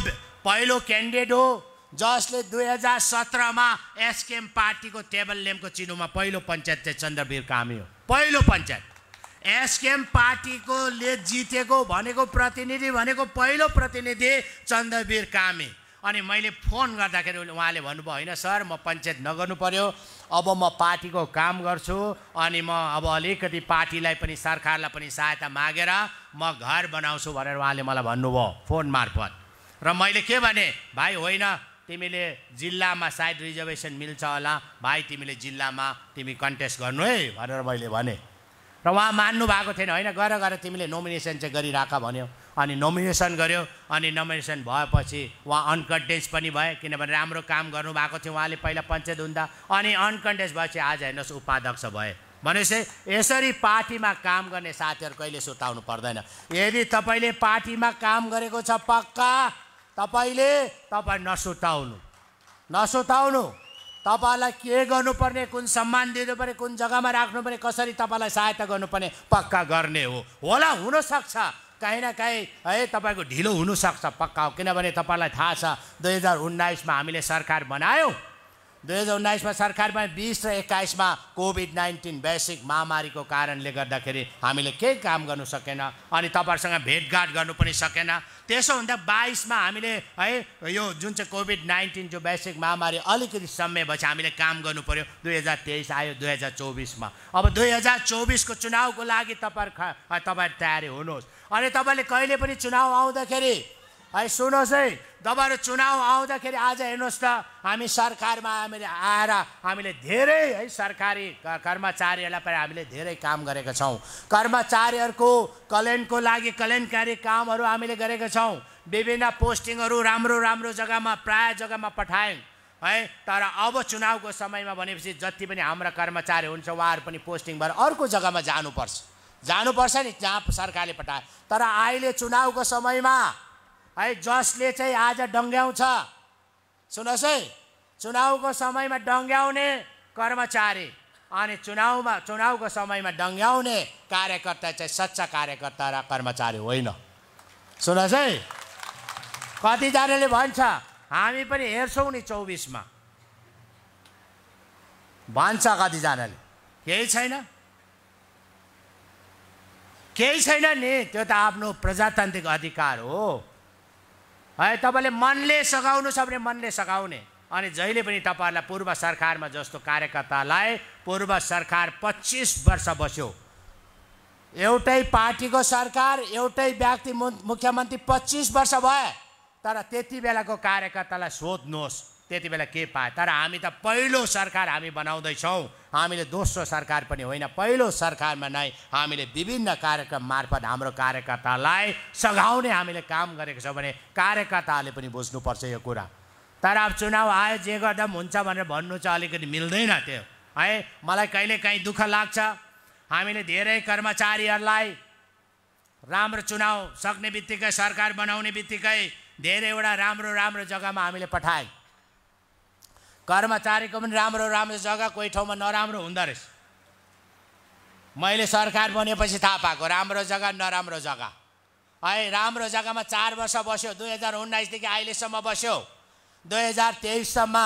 पहिलो क्यान्डिडेट हो जसले दुई हजार सत्रमा एसकेएम पार्टीको टेबल नेमको चिनोमा पहिलो पञ्चायत चाहिँ चन्द्रवीर कामी हो पहिलो पञ्चायत एसकेएम पार्टीको पार्टीकोले जितेको भनेको प्रतिनिधि भनेको पहिलो प्रतिनिधि चन्द्रवीर कामी अनि मैले फोन गर्दाखेरि उहाँले भन्नुभयो होइन सर म पञ्चायत नगर्नु पर्यो अब म पार्टीको काम गर्छु अनि म अब अलिकति पार्टीलाई पनि सरकारलाई पनि सहायता मागेर म घर बनाउँछु भनेर उहाँले मलाई भन्नुभयो फोन मार्फत र मैले के भने भाइ होइन तिमीले जिल्लामा सायद रिजर्भेसन मिल्छ होला भाइ तिमीले जिल्लामा तिमी कन्टेस्ट गर्नु है भनेर मैले भने र उहाँ मान्नु भएको थिएन होइन गएर गएर तिमीले नोमिनेसन चाहिँ गरिराख भन्यो अनि नोमिनेसन गऱ्यो अनि नोमिनेसन भएपछि उहाँ अनकन्टेन्स पनि भए किनभने राम्रो काम गर्नुभएको थियो उहाँले पहिला पञ्चायत हुँदा अनि अनकन्टेस्ट भएपछि आज हेर्नुहोस् उपाध्यक्ष भए भनेपछि यसरी पार्टीमा काम गर्ने साथीहरू कहिले सुताउनु पर्दैन यदि तपाईँले पार्टीमा काम गरेको छ पक्का तपाईँले तपाईँ नसुताउनु नसुताउनु तपाईँलाई के गर्नुपर्ने कुन सम्मान दिनुपर्ने कुन जग्गामा राख्नुपर्ने कसरी तपाईँलाई सहायता गर्नुपर्ने पक्का गर्ने हो होला हुनसक्छ काहीँ न काहीँ है तपाईँको ढिलो हुनुसक्छ पक्का हो किनभने तपाईँलाई थाहा छ दुई हजार उन्नाइसमा हामीले सरकार बनायौँ दुई हजार उन्नाइसमा सरकारमा बिस र एक्काइसमा कोभिड नाइन्टिन वैश्विक महामारीको कारणले गर्दाखेरि हामीले केही काम गर्नु सकेन अनि तपाईँहरूसँग भेटघाट गर्नु पनि सकेन त्यसो हुँदा बाइसमा हामीले है यो जुन चाहिँ कोभिड नाइन्टिन जो वैश्विक महामारी अलिकति समयपछि हामीले काम गर्नु पऱ्यो दुई हजार तेइस आयो दुई हजार चौबिसमा अब दुई हजार चौबिसको चुनावको लागि तपाईँहरू खा तपाईँहरू तयारी हुनुहोस् अनि तपाईँले कहिले पनि चुनाव आउँदाखेरि है सुन्नुहोस् है तपाईँहरू चुनाव आउँदाखेरि आज हेर्नुहोस् त हामी सरकारमा हामीले आएर हामीले धेरै है सरकारी कर्मचारीहरूलाई पनि हामीले धेरै काम गरेका छौँ कर्मचारीहरूको कल्याणको लागि कल्याणकारी कामहरू हामीले गरेका छौँ विभिन्न पोस्टिङहरू राम्रो राम्रो जग्गामा प्रायः जग्गामा पठायौँ है तर अब चुनावको समयमा भनेपछि जति पनि हाम्रा कर्मचारी हुन्छ उहाँहरू पनि पोस्टिङ भएर अर्को जग्गामा जानुपर्छ जानुपर्छ नि जहाँ सरकारले पठायो तर अहिले चुनावको समयमा है जसले चाहिँ आज डङ्ग्याउँछ सुन्नुहोस् है चुनावको समयमा डङ्ग्याउने कर्मचारी अनि चुनावमा चुनावको समयमा डङ्ग्याउने कार्यकर्ता चाहिँ सच्चा कार्यकर्ता र कर्मचारी होइन सुन्नुहोस् है कतिजनाले भन्छ हामी पनि हेर्छौँ नि चौबिसमा भन्छ कतिजनाले केही छैन केही छैन नि त्यो त आफ्नो प्रजातान्त्रिक अधिकार हो है तपाईँले मनले सघाउनु छ भने मनले सघाउने अनि जहिले पनि तपाईँहरूलाई पूर्व सरकारमा जस्तो कार्यकर्तालाई पूर्व सरकार पच्चिस वर्ष बस्यो एउटै पार्टीको सरकार एउटै व्यक्ति मुख्यमन्त्री पच्चिस वर्ष भए तर त्यति बेलाको कार्यकर्तालाई सोध्नुहोस् त्यति बेला के पाए तर हामी त पहिलो सरकार हामी बनाउँदैछौँ हामीले दोस्रो सरकार पनि होइन पहिलो सरकारमा नै हामीले विभिन्न कार्यक्रम मार्फत हाम्रो कार्यकर्तालाई सघाउने हामीले काम गरेको छ भने कार्यकर्ताले पनि बुझ्नुपर्छ यो कुरा तर अब चुनाव आयो जे गर्दा पनि हुन्छ भनेर भन्नु चाहिँ अलिकति मिल्दैन त्यो है मलाई कहिलेकाहीँ दुःख लाग्छ हामीले धेरै कर्मचारीहरूलाई राम्रो चुनाव सक्ने बित्तिकै सरकार बनाउने बित्तिकै धेरैवटा राम्रो राम्रो जग्गामा हामीले पठायौँ कर्मचारीको पनि राम्रो राम्रो जग्गा कोही ठाउँमा नराम्रो हुँदो रहेछ मैले सरकार बनेपछि थाहा पाएको राम्रो जग्गा नराम्रो जग्गा है राम्रो जग्गामा चार वर्ष बस्यो दुई हजार उन्नाइसदेखि अहिलेसम्म बस्यो दुई हजार तेइससम्म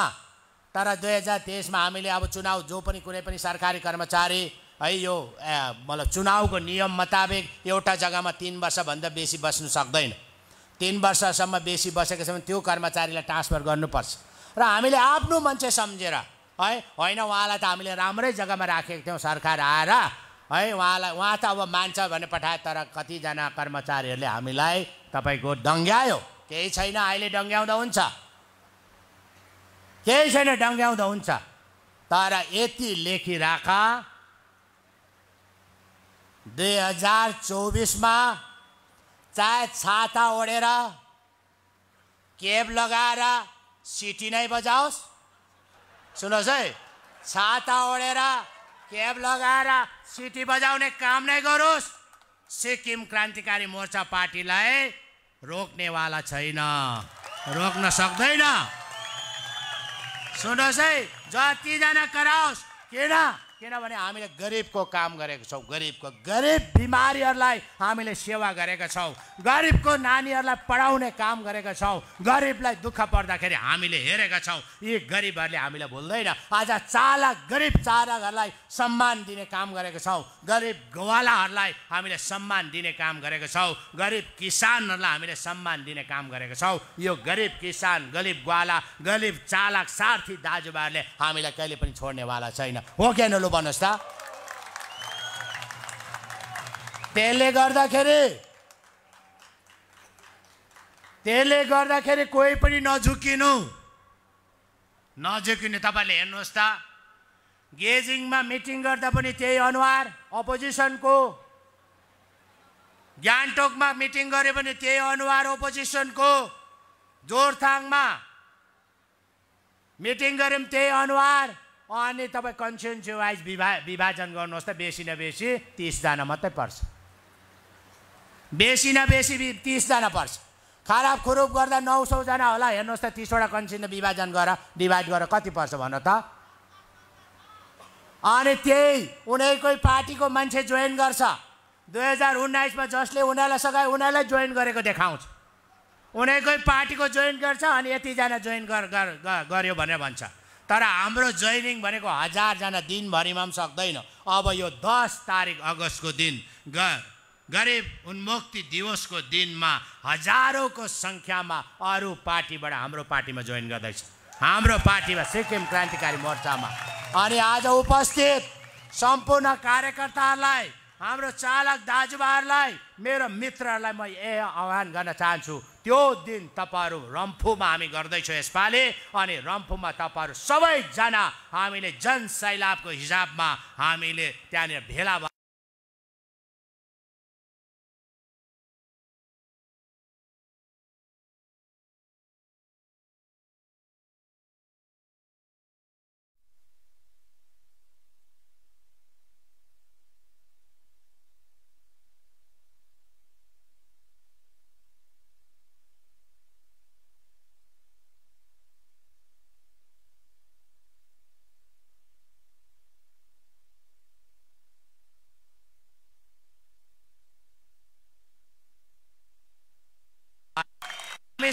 तर दुई हजार तेइसमा हामीले अब चुनाव जो पनि कुनै पनि सरकारी कर्मचारी है यो मतलब चुनावको नियम मुताबिक एउटा जग्गामा तिन वर्षभन्दा बेसी बस्नु सक्दैन तिन वर्षसम्म बेसी बसेको छ भने त्यो कर्मचारीलाई ट्रान्सफर गर्नुपर्छ र हामीले आफ्नो मान्छे सम्झेर है होइन उहाँलाई त हामीले राम्रै जग्गामा राखेको थियौँ सरकार आएर है उहाँलाई उहाँ त अब मान्छ भने पठाए तर कतिजना कर्मचारीहरूले हामीलाई तपाईँको डङ्ग्यायो केही छैन अहिले डङ्ग्याउँदा हुन्छ केही छैन डङ्ग्याउँदा हुन्छ तर यति लेखिराख दुई हजार चौबिसमा चाहे छाता ओढेर केब लगाएर सिटी नै बजाओस् सुन्नुहोस् है छाता ओढेर क्याब लगाएर सिटी बजाउने काम नै गरोस् सिक्किम क्रान्तिकारी मोर्चा पार्टीलाई रोक्नेवाला छैन रोक्न सक्दैन सुन्नुहोस् है जतिजना कराओस् किन किनभने हामीले गरिबको काम गरेको छौँ गरिबको गरिब बिमारीहरूलाई हामीले सेवा गरेका छौँ गरिबको नानीहरूलाई पढाउने काम गरेका छौँ गरिबलाई दुःख पर्दाखेरि हामीले हेरेका छौँ यी गरिबहरूले हामीलाई भुल्दैन आज चालक गरिब चालकहरूलाई सम्मान दिने काम गरेको छौँ गरिब ग्वालाहरूलाई हामीले सम्मान दिने काम गरेको छौँ गरिब किसानहरूलाई हामीले सम्मान दिने काम गरेको छौँ यो गरिब किसान गरिब ग्वाला गरिब चालक सार्थी दाजुभाइहरूले हामीलाई कहिले पनि छोड्नेवाला छैन हो क्या भन्नुहोस् त त्यसले गर्दाखेरि त्यसले गर्दाखेरि कोही पनि नझुकिनु नझुकिनु तपाईँले हेर्नुहोस् त गेजिङमा मिटिङ गर्दा पनि त्यही अनुहार अपोजिसनको गान्तोकमा मिटिङ गरे पनि त्यही अनुहार अपोजिसनको जोरथाङमा मिटिङ गऱ्यौँ त्यही अनुहार अनि तपाईँ वाइज विभा विभाजन गर्नुहोस् त बेसी न बेसी तिसजना मात्रै पर्छ बेसी न बेसी तिसजना पर्छ खराब खुरुप गर्दा नौ सौजना होला हेर्नुहोस् त तिसवटा कन्सेन्ट विभाजन गरेर डिभाइड गरेर कति पर्छ भन त अनि त्यही उनीहरूकै पार्टीको मान्छे जोइन गर्छ दुई हजार उन्नाइसमा जसले उनीहरूलाई सघायो उनीहरूलाई जोइन गरेको देखाउँछ उनीकै पार्टीको जोइन गर्छ अनि यतिजना जोइन गर गर्यो भनेर भन्छ तर हाम्रो जोइनिङ भनेको हजारजना दिनभरिमा पनि सक्दैन अब यो दस तारिक अगस्तको दिन ग गरिब उन्मुक्ति दिवसको दिनमा हजारौँको सङ्ख्यामा अरू पार्टीबाट हाम्रो पार्टीमा जोइन गर्दैछ हाम्रो पार्टीमा सिक्किम क्रान्तिकारी मोर्चामा अनि आज उपस्थित सम्पूर्ण कार्यकर्ताहरूलाई हाम्रो चालक दाजुभाइहरूलाई मेरो मित्रहरूलाई म ए आह्वान गर्न चाहन्छु त्यो दिन तपाईँहरू रम्फूमा हामी गर्दैछौँ यसपालि अनि रम्फूमा तपाईँहरू सबैजना हामीले जनसैलाबको हिसाबमा हामीले त्यहाँनिर भेला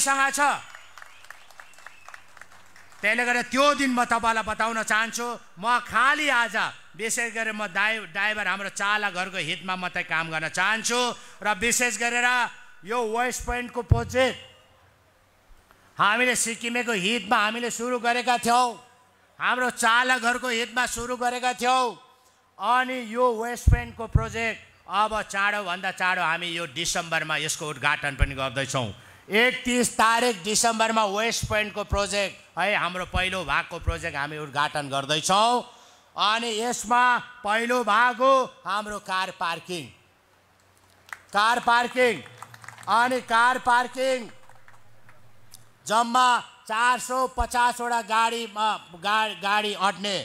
तपाईँसँग छ त्यसले गर्दा त्यो दिन म तपाईँलाई बताउन चाहन्छु म खालि आज विशेष गरेर म डाइ ड्राइभर हाम्रो घरको हितमा मात्रै काम गर्न चाहन्छु र विशेष गरेर यो वेस्ट पोइन्टको प्रोजेक्ट हामीले सिक्किमेको हितमा हामीले सुरु गरेका थियौँ हाम्रो चाला घरको हितमा सुरु गरेका थियौँ अनि यो वेस्ट पोइन्टको प्रोजेक्ट अब चाँडोभन्दा चाँडो हामी यो डिसम्बरमा यसको उद्घाटन पनि गर्दैछौँ एकतिस तारिक डिसेम्बरमा वेस्ट पोइन्टको प्रोजेक्ट है हाम्रो पहिलो भागको प्रोजेक्ट हामी उद्घाटन गर्दैछौँ अनि यसमा पहिलो भाग हो हाम्रो कार पार्किङ कार पार्किङ अनि कार पार्किङ जम्मा चार सौ पचासवटा गाडीमा गा गाडी अट्ने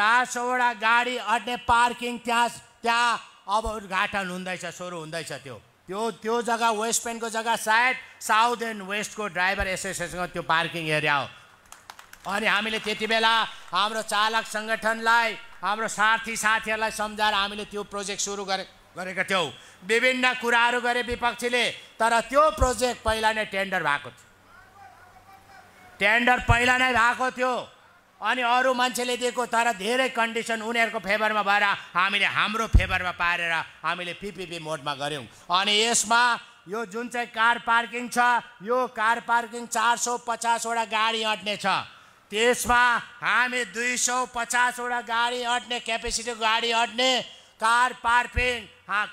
चार सौवटा गाडी अट्ने पार्किङ त्यहाँ त्यहाँ अब उद्घाटन हुँदैछ सुरु हुँदैछ त्यो त्यो त्यो जग्गा वेस्ट पेन्टको जग्गा सायद साउथ एन्ड वेस्टको ड्राइभर एसोसिएसनको त्यो पार्किङ एरिया हो अनि हामीले त्यति बेला हाम्रो चालक सङ्गठनलाई हाम्रो साथी साथीहरूलाई सम्झाएर हामीले त्यो प्रोजेक्ट सुरु गरे गरेका थियौँ विभिन्न कुराहरू गरे विपक्षीले तर त्यो प्रोजेक्ट पहिला नै टेन्डर भएको थियो टेन्डर पहिला नै भएको थियो अनि अरू मान्छेले दिएको तर धेरै कन्डिसन उनीहरूको फेभरमा भएर हामीले हाम्रो फेभरमा पारेर हामीले पिपिपी मोडमा गऱ्यौँ अनि यसमा यो जुन चाहिँ कार पार्किङ छ यो कार पार्किङ चार सौ पचासवटा गाडी अट्ने छ त्यसमा हामी दुई सौ पचासवटा गाडी अट्ने क्यापेसिटीको गाडी अट्ने कार पार्किङ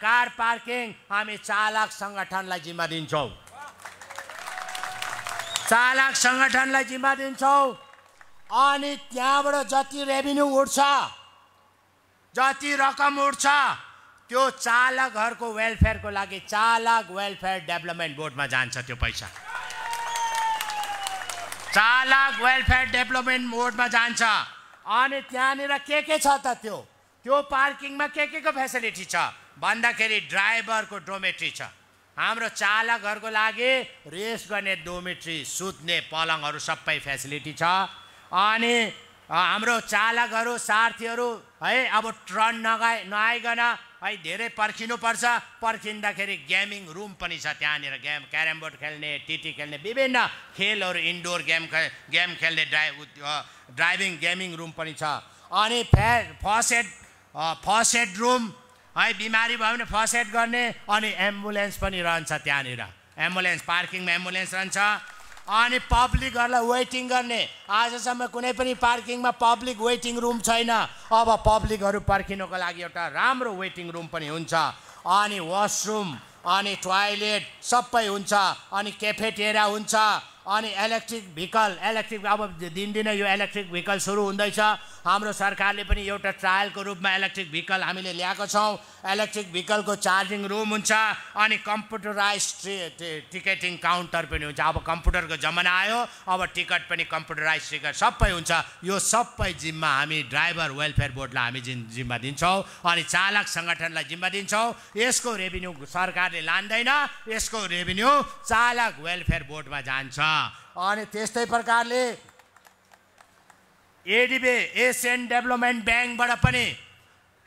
कार पार्किङ हामी चालक सङ्गठनलाई जिम्मा दिन्छौँ चालक सङ्गठनलाई जिम्मा दिन्छौँ अनि त्यहाँबाट जति रेभिन्यू उठ्छ जति रकम उठ्छ त्यो चालकहरूको वेलफेयरको लागि चालक वेलफेयर डेभलपमेन्ट बोर्डमा जान्छ त्यो पैसा चालक वेलफेयर डेभलपमेन्ट बोर्डमा जान्छ अनि त्यहाँनिर के के छ त त्यो त्यो पार्किङमा के के को फेसिलिटी छ भन्दाखेरि ड्राइभरको डोमेट्री छ हाम्रो चालकहरूको लागि रेस्ट गर्ने डोमेट्री सुत्ने पलङहरू सबै फेसिलिटी छ अनि हाम्रो चालकहरू सार्थीहरू है अब ट्रन नगाए नआइकन है धेरै पर्खिनुपर्छ पर्खिँदाखेरि गेमिङ रुम पनि छ त्यहाँनिर गेम क्यारम बोर्ड खेल्ने टिटी खेल्ने विभिन्न खेलहरू इन्डोर गेम खे गेम खेल्ने ड्राइ ड्राइभिङ गेमिङ रुम पनि छ अनि फे first aid first aid room है बिमारी भयो भने फर्स्ट एड गर्ने अनि एम्बुलेन्स पनि रहन्छ त्यहाँनिर एम्बुलेन्स पार्किङमा एम्बुलेन्स रहन्छ अनि पब्लिकहरूलाई वेटिङ गर्ने आजसम्म कुनै पनि पार्किङमा पब्लिक वेटिङ रुम छैन अब पब्लिकहरू पर्खिनुको लागि एउटा राम्रो वेटिङ रुम पनि हुन्छ अनि वासरुम अनि टोयलेट सबै हुन्छ अनि क्याफेटेरिया हुन्छ अनि इलेक्ट्रिक भेहिकल इलेक्ट्रिक अब दिनदिनै यो इलेक्ट्रिक भिकल सुरु हुँदैछ हाम्रो सरकारले पनि एउटा ट्रायलको रूपमा इलेक्ट्रिक भेहिकल हामीले ल्याएको छौँ इलेक्ट्रिक भेहिकलको चार्जिङ रुम हुन्छ अनि कम्प्युटराइज टिकटिङ काउन्टर पनि हुन्छ अब कम्प्युटरको जमाना आयो अब टिकट पनि कम्प्युटराइज टिकट सबै हुन्छ यो सबै जिम्मा हामी ड्राइभर वेलफेयर बोर्डलाई हामी जिन् जिम्मा दिन्छौँ अनि चालक सङ्गठनलाई जिम्मा दिन्छौँ यसको रेभिन्यू सरकारले लान्दैन यसको रेभिन्यू चालक वेलफेयर बोर्डमा जान्छ अनि त्यस्तै प्रकारले एडिबे एसियन डेभलपमेन्ट ब्याङ्कबाट पनि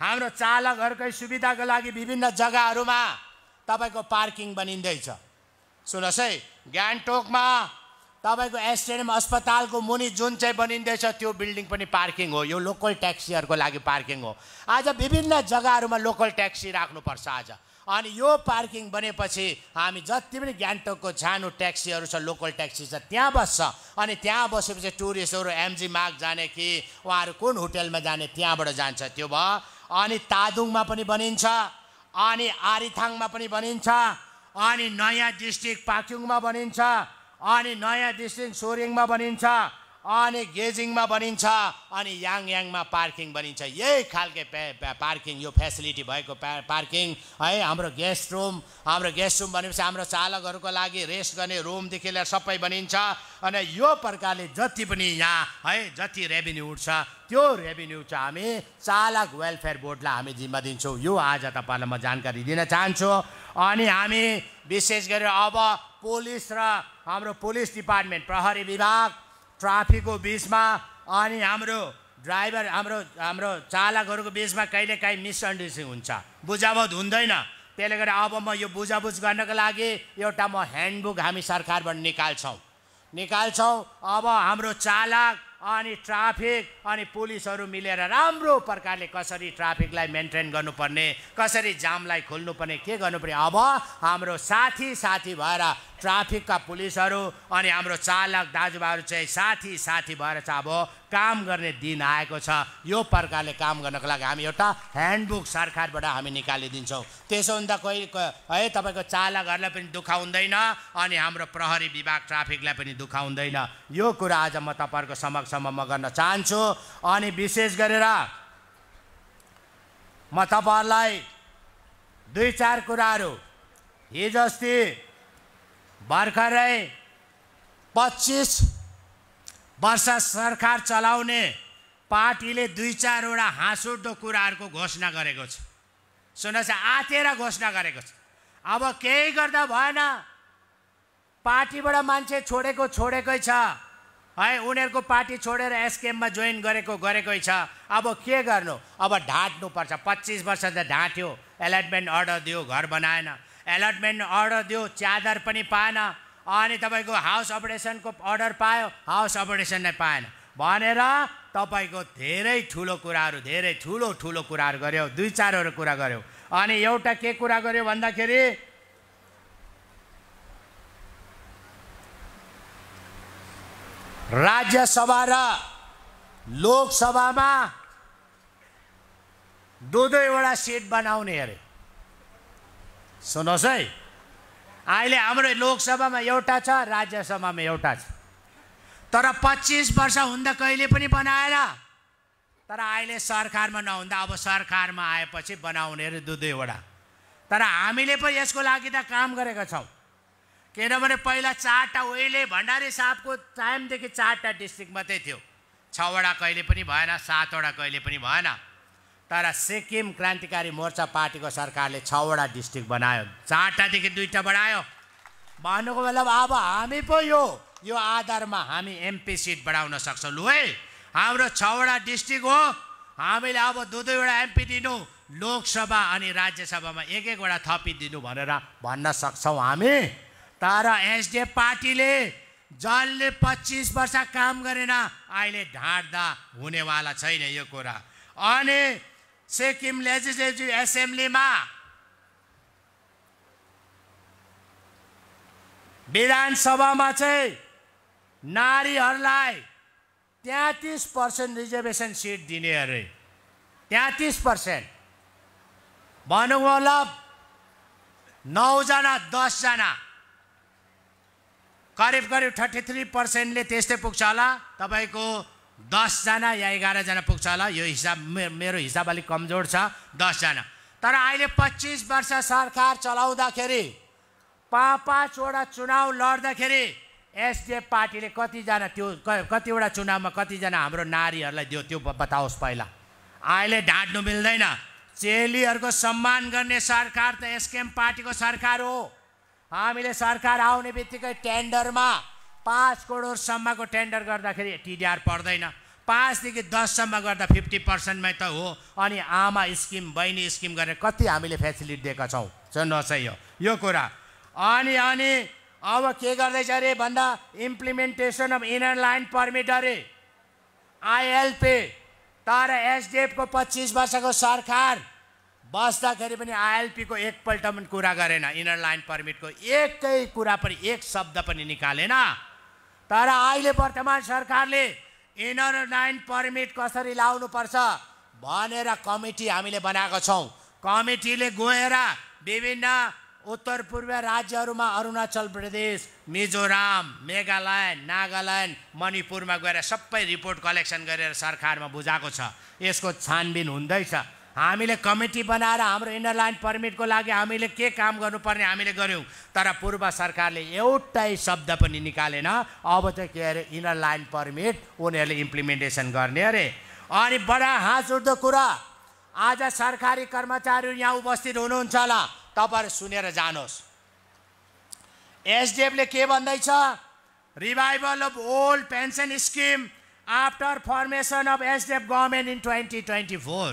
हाम्रो चालकहरूकै सुविधाको लागि विभिन्न जग्गाहरूमा तपाईँको पार्किङ बनिँदैछ सुन्नुहोस् है गान्तोकमा तपाईँको एसटिएनएम अस्पतालको मुनि जुन चाहिँ बनिँदैछ त्यो बिल्डिङ पनि पार्किङ हो यो लोकल ट्याक्सीहरूको लागि पार्किङ हो आज विभिन्न जग्गाहरूमा लोकल ट्याक्सी राख्नुपर्छ आज अनि यो पार्किङ बनेपछि हामी जति पनि गान्तोकको छानो ट्याक्सीहरू छ लोकल ट्याक्सी छ त्यहाँ बस्छ अनि त्यहाँ बसेपछि टुरिस्टहरू एमजी मार्ग जाने कि उहाँहरू कुन होटेलमा जाने त्यहाँबाट जान्छ त्यो भयो अनि तादुङमा पनि बनिन्छ अनि आरिथाङमा पनि बनिन्छ अनि नयाँ डिस्ट्रिक्ट पाक्युङमा बनिन्छ अनि नयाँ डिस्ट्रिक्ट सोरेङमा बनिन्छ अनि गेजिङमा बनिन्छ अनि याङ याङमा पार्किङ बनिन्छ यही खालके पार्किङ यो फेसिलिटी भएको पार्किङ है हाम्रो गेस्ट रुम हाम्रो गेस्ट रुम भनेपछि हाम्रो चालकहरूको लागि रेस्ट गर्ने रुमदेखि लिएर सबै बनिन्छ अनि यो प्रकारले जति पनि यहाँ है जति रेभिन्यू उठ्छ त्यो रेभिन्यू चाहिँ हामी चालक वेलफेयर बोर्डलाई हामी जिम्मा दिन्छौँ यो आज तपाईँलाई म जानकारी दिन चाहन्छु अनि हामी विशेष गरेर अब पुलिस र हाम्रो पुलिस डिपार्टमेन्ट प्रहरी विभाग ट्राफिकको बिचमा अनि हाम्रो ड्राइभर हाम्रो हाम्रो चालकहरूको बिचमा कहिलेकाहीँ मिसअन्डरस्ट्यान्डिङ हुन्छ बुझाबुझ हुँदैन त्यसले गर्दा अब म यो बुझाबुझ गर्नको लागि एउटा म ह्यान्डबुक हामी सरकारबाट निकाल्छौँ निकाल्छौँ अब हाम्रो चालक अनि ट्राफिक अनि पुलिसहरू मिलेर राम्रो प्रकारले कसरी ट्राफिकलाई मेन्टेन गर्नुपर्ने कसरी जामलाई खोल्नुपर्ने के गर्नुपर्ने अब हाम्रो साथी साथी भएर ट्राफिकका पुलिसहरू अनि हाम्रो चालक दाजुभाइहरू चाहिँ साथी साथी भएर चाहिँ अब काम गर्ने दिन आएको छ यो प्रकारले काम गर्नको लागि हामी एउटा ह्यान्डबुक सरकारबाट हामी निकालिदिन्छौँ त्यसो हुँदा कोही है तपाईँको चालकहरूलाई पनि दुःख हुँदैन अनि हाम्रो प्रहरी विभाग ट्राफिकलाई पनि दुःख हुँदैन यो कुरा आज म तपाईँहरूको समक्षमा म गर्न चाहन्छु अनि विशेष गरेर म तपाईँहरूलाई दुई चार कुराहरू हिजो अस्ति भर्खरै पच्चिस वर्ष सरकार चलाउने पार्टीले दुई चारवटा हाँसुटो कुराहरूको घोषणा गरेको छ सुन्नुहोस् आतेर घोषणा गरेको छ अब केही गर्दा भएन पार्टीबाट मान्छे छोडेको छोडेकै छ है उनीहरूको पार्टी छोडेर एसकेएममा जोइन गरेको गरेकै छ अब के गर्नु अब ढाँट्नुपर्छ पच्चिस वर्ष त ढाँट्यो एलाइनमेन्ट अर्डर दियो घर बनाएन एलोटमेन्ट अर्डर दियो च्यादर पनि पाएन अनि तपाईँको हाउस अपरेसनको अर्डर पायो हाउस अपरेसन नै पाएन भनेर तपाईँको धेरै ठुलो कुराहरू धेरै ठुलो ठुलो कुराहरू गऱ्यो दुई चारवटा कुरा गऱ्यो अनि एउटा के कुरा गऱ्यो भन्दाखेरि राज्यसभा र लोकसभामा दुई दुईवटा सिट बनाउने अरे सुन्नुहोस् है अहिले हाम्रो लोकसभामा एउटा छ राज्यसभामा एउटा छ तर पच्चिस वर्ष हुँदा कहिले पनि बनाएर तर अहिले सरकारमा नहुँदा अब सरकारमा आएपछि बनाउने अरे दुई दुईवटा तर हामीले पनि यसको लागि त काम गरेका छौँ किनभने पहिला चारवटा उहिले भण्डारी साहबको टाइमदेखि चारवटा डिस्ट्रिक्ट मात्रै थियो छवटा कहिले पनि भएन सातवटा कहिले पनि भएन तर सिक्किम क्रान्तिकारी मोर्चा पार्टीको सरकारले छवटा डिस्ट्रिक्ट बनायो चारवटादेखि दुईवटा बढायो भन्नुको मतलब अब हामी पो यो यो आधारमा हामी एमपी सिट बढाउन सक्छौँ लु है हाम्रो छवटा डिस्ट्रिक्ट हो हामीले अब दुई दुईवटा एमपी दिनु लोकसभा अनि राज्यसभामा एक एकवटा थपिदिनु भनेर भन्न सक्छौँ हामी तर एसडिएफ पार्टीले जसले पच्चिस वर्ष काम गरेन अहिले ढाँट्दा हुनेवाला छैन यो कुरा अनि सिक्किम लेजिस्लेटिभ एसेम्ब्लीमा विधानसभामा चाहिँ नारीहरूलाई तेत्तिस पर्सेन्ट रिजर्भेसन सिट दिने अरे तेत्तिस पर्सेन्ट भनौँ मतलब नौजना दसजना करिब करिब थर्टी थ्री पर्सेन्टले त्यस्तै पुग्छ होला तपाईँको दसजना या एघारजना पुग्छ होला यो हिसाब मे मेरो हिसाब अलिक कमजोर छ दसजना तर अहिले पच्चिस वर्ष सरकार चलाउँदाखेरि पाँच पाँचवटा चुनाव लड्दाखेरि एसडिएफ पार्टीले कतिजना त्यो कतिवटा चुनावमा कतिजना हाम्रो नारीहरूलाई दियो त्यो बताओस् पहिला अहिले ढाँट्नु मिल्दैन चेलीहरूको सम्मान गर्ने सरकार त एसकेएम पार्टीको सरकार हो हामीले सरकार आउने बित्तिकै टेन्डरमा पाँच करोडसम्मको टेन्डर गर्दाखेरि टिडिआर पर्दैन पाँचदेखि दससम्म गर्दा फिफ्टी पर्सेन्टमै त हो अनि आमा स्किम बहिनी स्किम गरेर कति हामीले फेसिलिटी दिएका छौँ सुन्नुहोस् है यो कुरा अनि अनि अब के गर्दैछ अरे भन्दा implementation of inner line permit अरे आइएलपी तर एसडिएफको पच्चिस वर्षको सरकार बस्दाखेरि पनि आइएलपीको एकपल्ट पनि कुरा गरेन इनर लाइन पर्मिटको एकै कुरा पनि एक शब्द पनि निकालेन तर अहिले वर्तमान सरकारले इनर नाइन पर्मिट कसरी लाउनुपर्छ भनेर कमिटी हामीले बनाएको छौँ कमिटीले गएर विभिन्न उत्तर पूर्व राज्यहरूमा अरुणाचल प्रदेश मिजोराम मेघालय नागाल्यान्ड मणिपुरमा गएर सबै रिपोर्ट कलेक्सन गरेर सरकारमा बुझाएको छ यसको छानबिन हुँदैछ हामीले कमिटी बनाएर हाम्रो इनर लाइन पर्मिटको लागि हामीले के काम गर्नुपर्ने हामीले गऱ्यौँ तर पूर्व सरकारले एउटै शब्द पनि निकालेन अब त के अरे इनर लाइन पर्मिट उनीहरूले इम्प्लिमेन्टेसन गर्ने अरे अनि बडा हाँस उठ्दो कुरा आज सरकारी कर्मचारीहरू यहाँ उपस्थित हुनुहुन्छ होला तपाईँहरू सुनेर जानुहोस् एसडिएफले के भन्दैछ revival of old pension scheme after formation of SDF government in twenty twenty four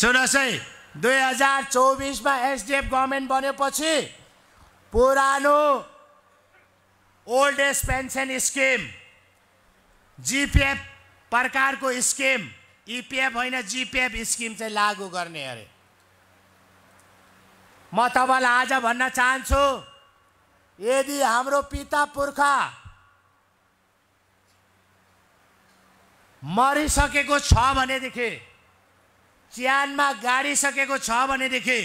सुन्नुहोस् है दुई हजार चौबिसमा एसडिएफ गभर्मेन्ट बनेपछि पुरानो old age pension scheme GPF प्रकारको स्किम इपिएफ होइन जिपिएफ स्किम चाहिँ लागू गर्ने अरे म तपाईँलाई आज भन्न चाहन्छु यदि हाम्रो पिता पुर्खा मरिसकेको छ भनेदेखि च्यानमा गाडिसकेको छ भनेदेखि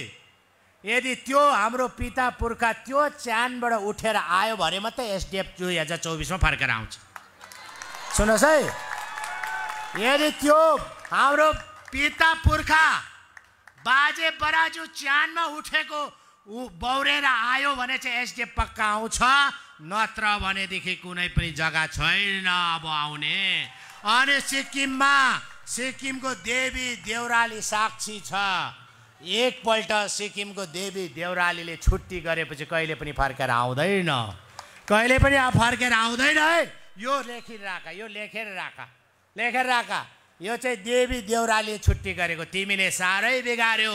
यदि त्यो हाम्रो पिता पुर्खा त्यो च्यानबाट उठेर आयो भने मात्रै एसडिएफ दुई हजार चौबिसमा फर्केर आउँछ सुन्नुहोस् है यदि त्यो हाम्रो पिता पुर्खा बाजे बराजु च्यानमा उठेको ऊ बौरेर आयो भने चाहिँ एसडिएफ पक्का आउँछ नत्र भनेदेखि कुनै पनि जग्गा छैन अब आउने अनि सिक्किममा सिक्किमको देवी देउराली साक्षी छ एकपल्ट सिक्किमको देवी देउरालीले छुट्टी गरेपछि कहिले पनि फर्केर आउँदैन कहिले पनि फर्केर आउँदैन है यो लेखेर यो लेखेर राख लेखेर राख यो चाहिँ देवी देउराली छुट्टी गरेको तिमीले साह्रै बिगाऱ्यौ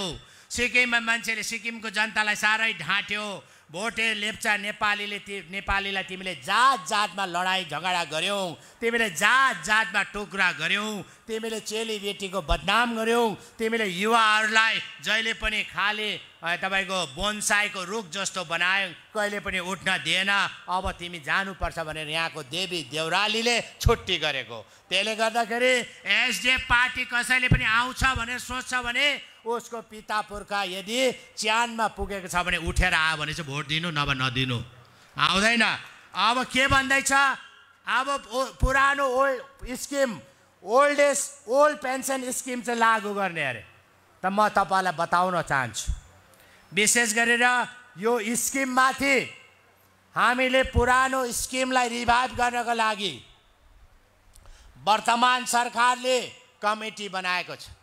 सिक्किममा मान्छेले सिक्किमको जनतालाई साह्रै ढाँट्यो भोटे लेप्चा नेपालीले ती नेपालीलाई तिमीले जात जातमा लडाइँ झगडा गऱ्यौ तिमीले जात जातमा टुक्रा गऱ्यौ तिमीले चेलीबेटीको बदनाम गऱ्यौ तिमीले युवाहरूलाई जहिले पनि खाले तपाईँको बोन्साईको रुख जस्तो बनायो कहिले पनि उठ्न दिएन अब तिमी जानुपर्छ भनेर यहाँको देवी देउरालीले छुट्टी गरेको त्यसले गर्दाखेरि एसडिएफ पार्टी कसैले पनि आउँछ भनेर सोच्छ भने उसको पिता पुर्खा यदि च्यानमा पुगेको छ भने उठेर आयो भने चाहिँ भोट दिनु नभए नदिनु आउँदैन अब के भन्दैछ अब पुरानो old scheme old age old pension scheme चाहिँ लागु गर्ने अरे त म तपाईँलाई बताउन चाहन्छु विशेष गरेर यो स्किममाथि हामीले पुरानो स्किमलाई रिभाइभ गर्नको लागि वर्तमान सरकारले कमिटी बनाएको छ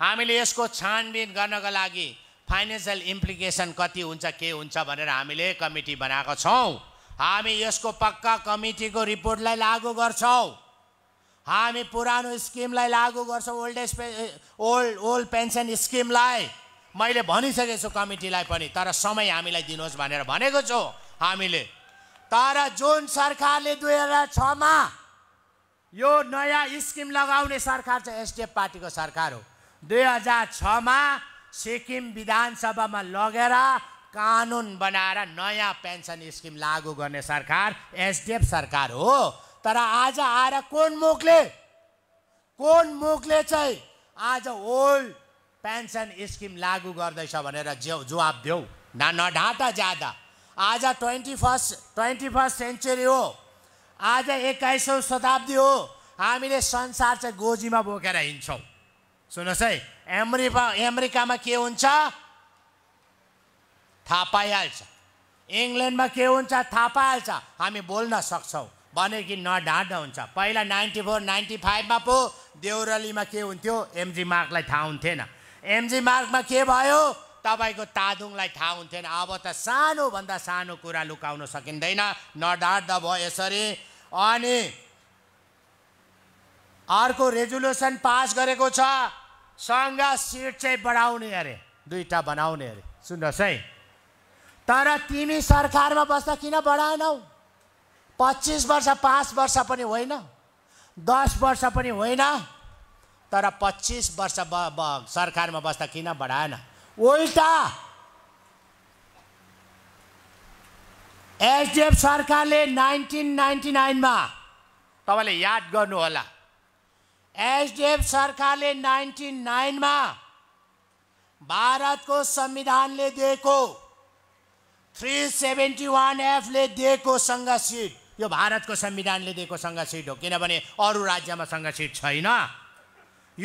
हामीले यसको छानबिन गर्नको लागि फाइनेन्सियल इम्प्लिकेसन कति हुन्छ के हुन्छ भनेर हामीले कमिटी बनाएको छौँ हामी यसको पक्का कमिटीको रिपोर्टलाई लागू गर्छौँ हामी पुरानो स्किमलाई लागू गर्छौँ old age old old pension स्किमलाई मैले भनिसकेको छु कमिटीलाई पनि तर समय हामीलाई दिनुहोस् भनेर भनेको छु हामीले तर जुन सरकारले दुई हजार छमा यो नयाँ स्किम लगाउने सरकार चाहिँ एसडिएफ पार्टीको सरकार हो दुई हजार छमा सिक्किम विधानसभामा लगेर कानुन बनाएर नयाँ पेन्सन स्किम लागू गर्ने सरकार एसडिएफ सरकार हो तर आज आएर कुन मुखले कुन मुखले चाहिँ आज ओल्ड पेन्सन स्किम लागू गर्दैछ भनेर जे जवाब देऊ न नढाटा ज्यादा आज twenty first twenty first century हो आज एक्काइसौँ शताब्दी हो हामीले संसार चाहिँ गोजीमा बोकेर हिँड्छौँ सुन्नुहोस् है अमेरिका अमेरिकामा के हुन्छ थाहा पाइहाल्छ इङ्ल्यान्डमा के हुन्छ थाहा पाइहाल्छ हामी बोल्न सक्छौँ भने कि नढाँड हुन्छ पहिला नाइन्टी फोर नाइन्टी फाइभमा पो देउरालीमा के हुन्थ्यो एमजी मार्कलाई थाहा हुन्थेन एमजी मार्कमा के भयो तपाईँको तादुङलाई थाहा हुन्थेन अब त सानोभन्दा सानो कुरा लुकाउन सकिँदैन नडाँड्दा भयो यसरी अनि अर्को रेजुलेसन पास गरेको छ सँग सिट चाहिँ बढाउने अरे दुईवटा बनाउने अरे सुन्नुहोस् है तर तिमी सरकारमा बस्दा किन बढाएनौ पच्चिस वर्ष पाँच वर्ष पनि होइन दस वर्ष पनि होइन तर पच्चिस वर्ष ब सरकारमा बस्दा किन बढाएन उल्टा एसडिएफ सरकारले नाइन्टिन नाइन्टी नाइनमा तपाईँले याद गर्नुहोला एसडिएफ सरकारले नाइन्टिन नाइनमा भारतको संविधानले दिएको थ्री सेभेन्टी वान एफले दिएको सङ्घ सिट यो भारतको संविधानले दिएको सङ्घ सिट हो किनभने अरू राज्यमा सङ्घ सिट छैन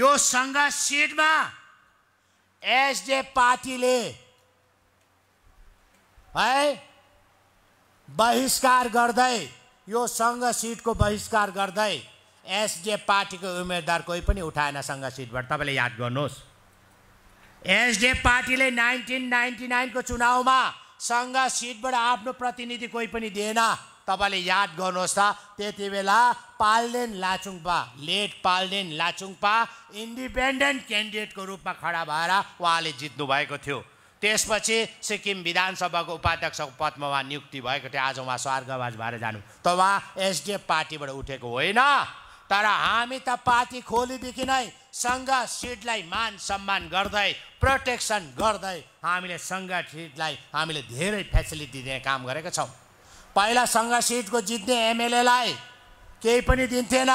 यो सङ्घ सिटमा एसडिएफ पार्टीले है बहिष्कार गर्दै यो सङ्घ सिटको बहिष्कार गर्दै एसडिएफ पार्टीको उम्मेदवार कोही पनि उठाएन सङ्घ सिटबाट तपाईँले याद गर्नुहोस् एसडिएफ पार्टीले नाइन्टिन नाइन्टी नाइनको चुनावमा सङ्घ सिटबाट आफ्नो प्रतिनिधि कोही पनि दिएन तपाईँले याद गर्नुहोस् त त्यति बेला पाल्देन लाचुङपा लेट पाल्देन लाचुङपा इन्डिपेन्डेन्ट क्यान्डिडेटको रूपमा खडा भएर उहाँले भएको थियो त्यसपछि सिक्किम विधानसभाको उपाध्यक्षको पदमा उहाँ नियुक्ति भएको थियो आज उहाँ स्वर्गवास भएर जानु त उहाँ एसडिएफ पार्टीबाट उठेको होइन तर हामी त पार्टी खोलिदेखि नै सङ्घ सिटलाई मान सम्मान गर्दै प्रोटेक्सन गर्दै हामीले सङ्घ सिटलाई हामीले धेरै फेसिलिटी दिने काम गरेका छौँ पहिला सङ्घ सिटको जित्ने एमएलएलाई केही पनि दिन्थेन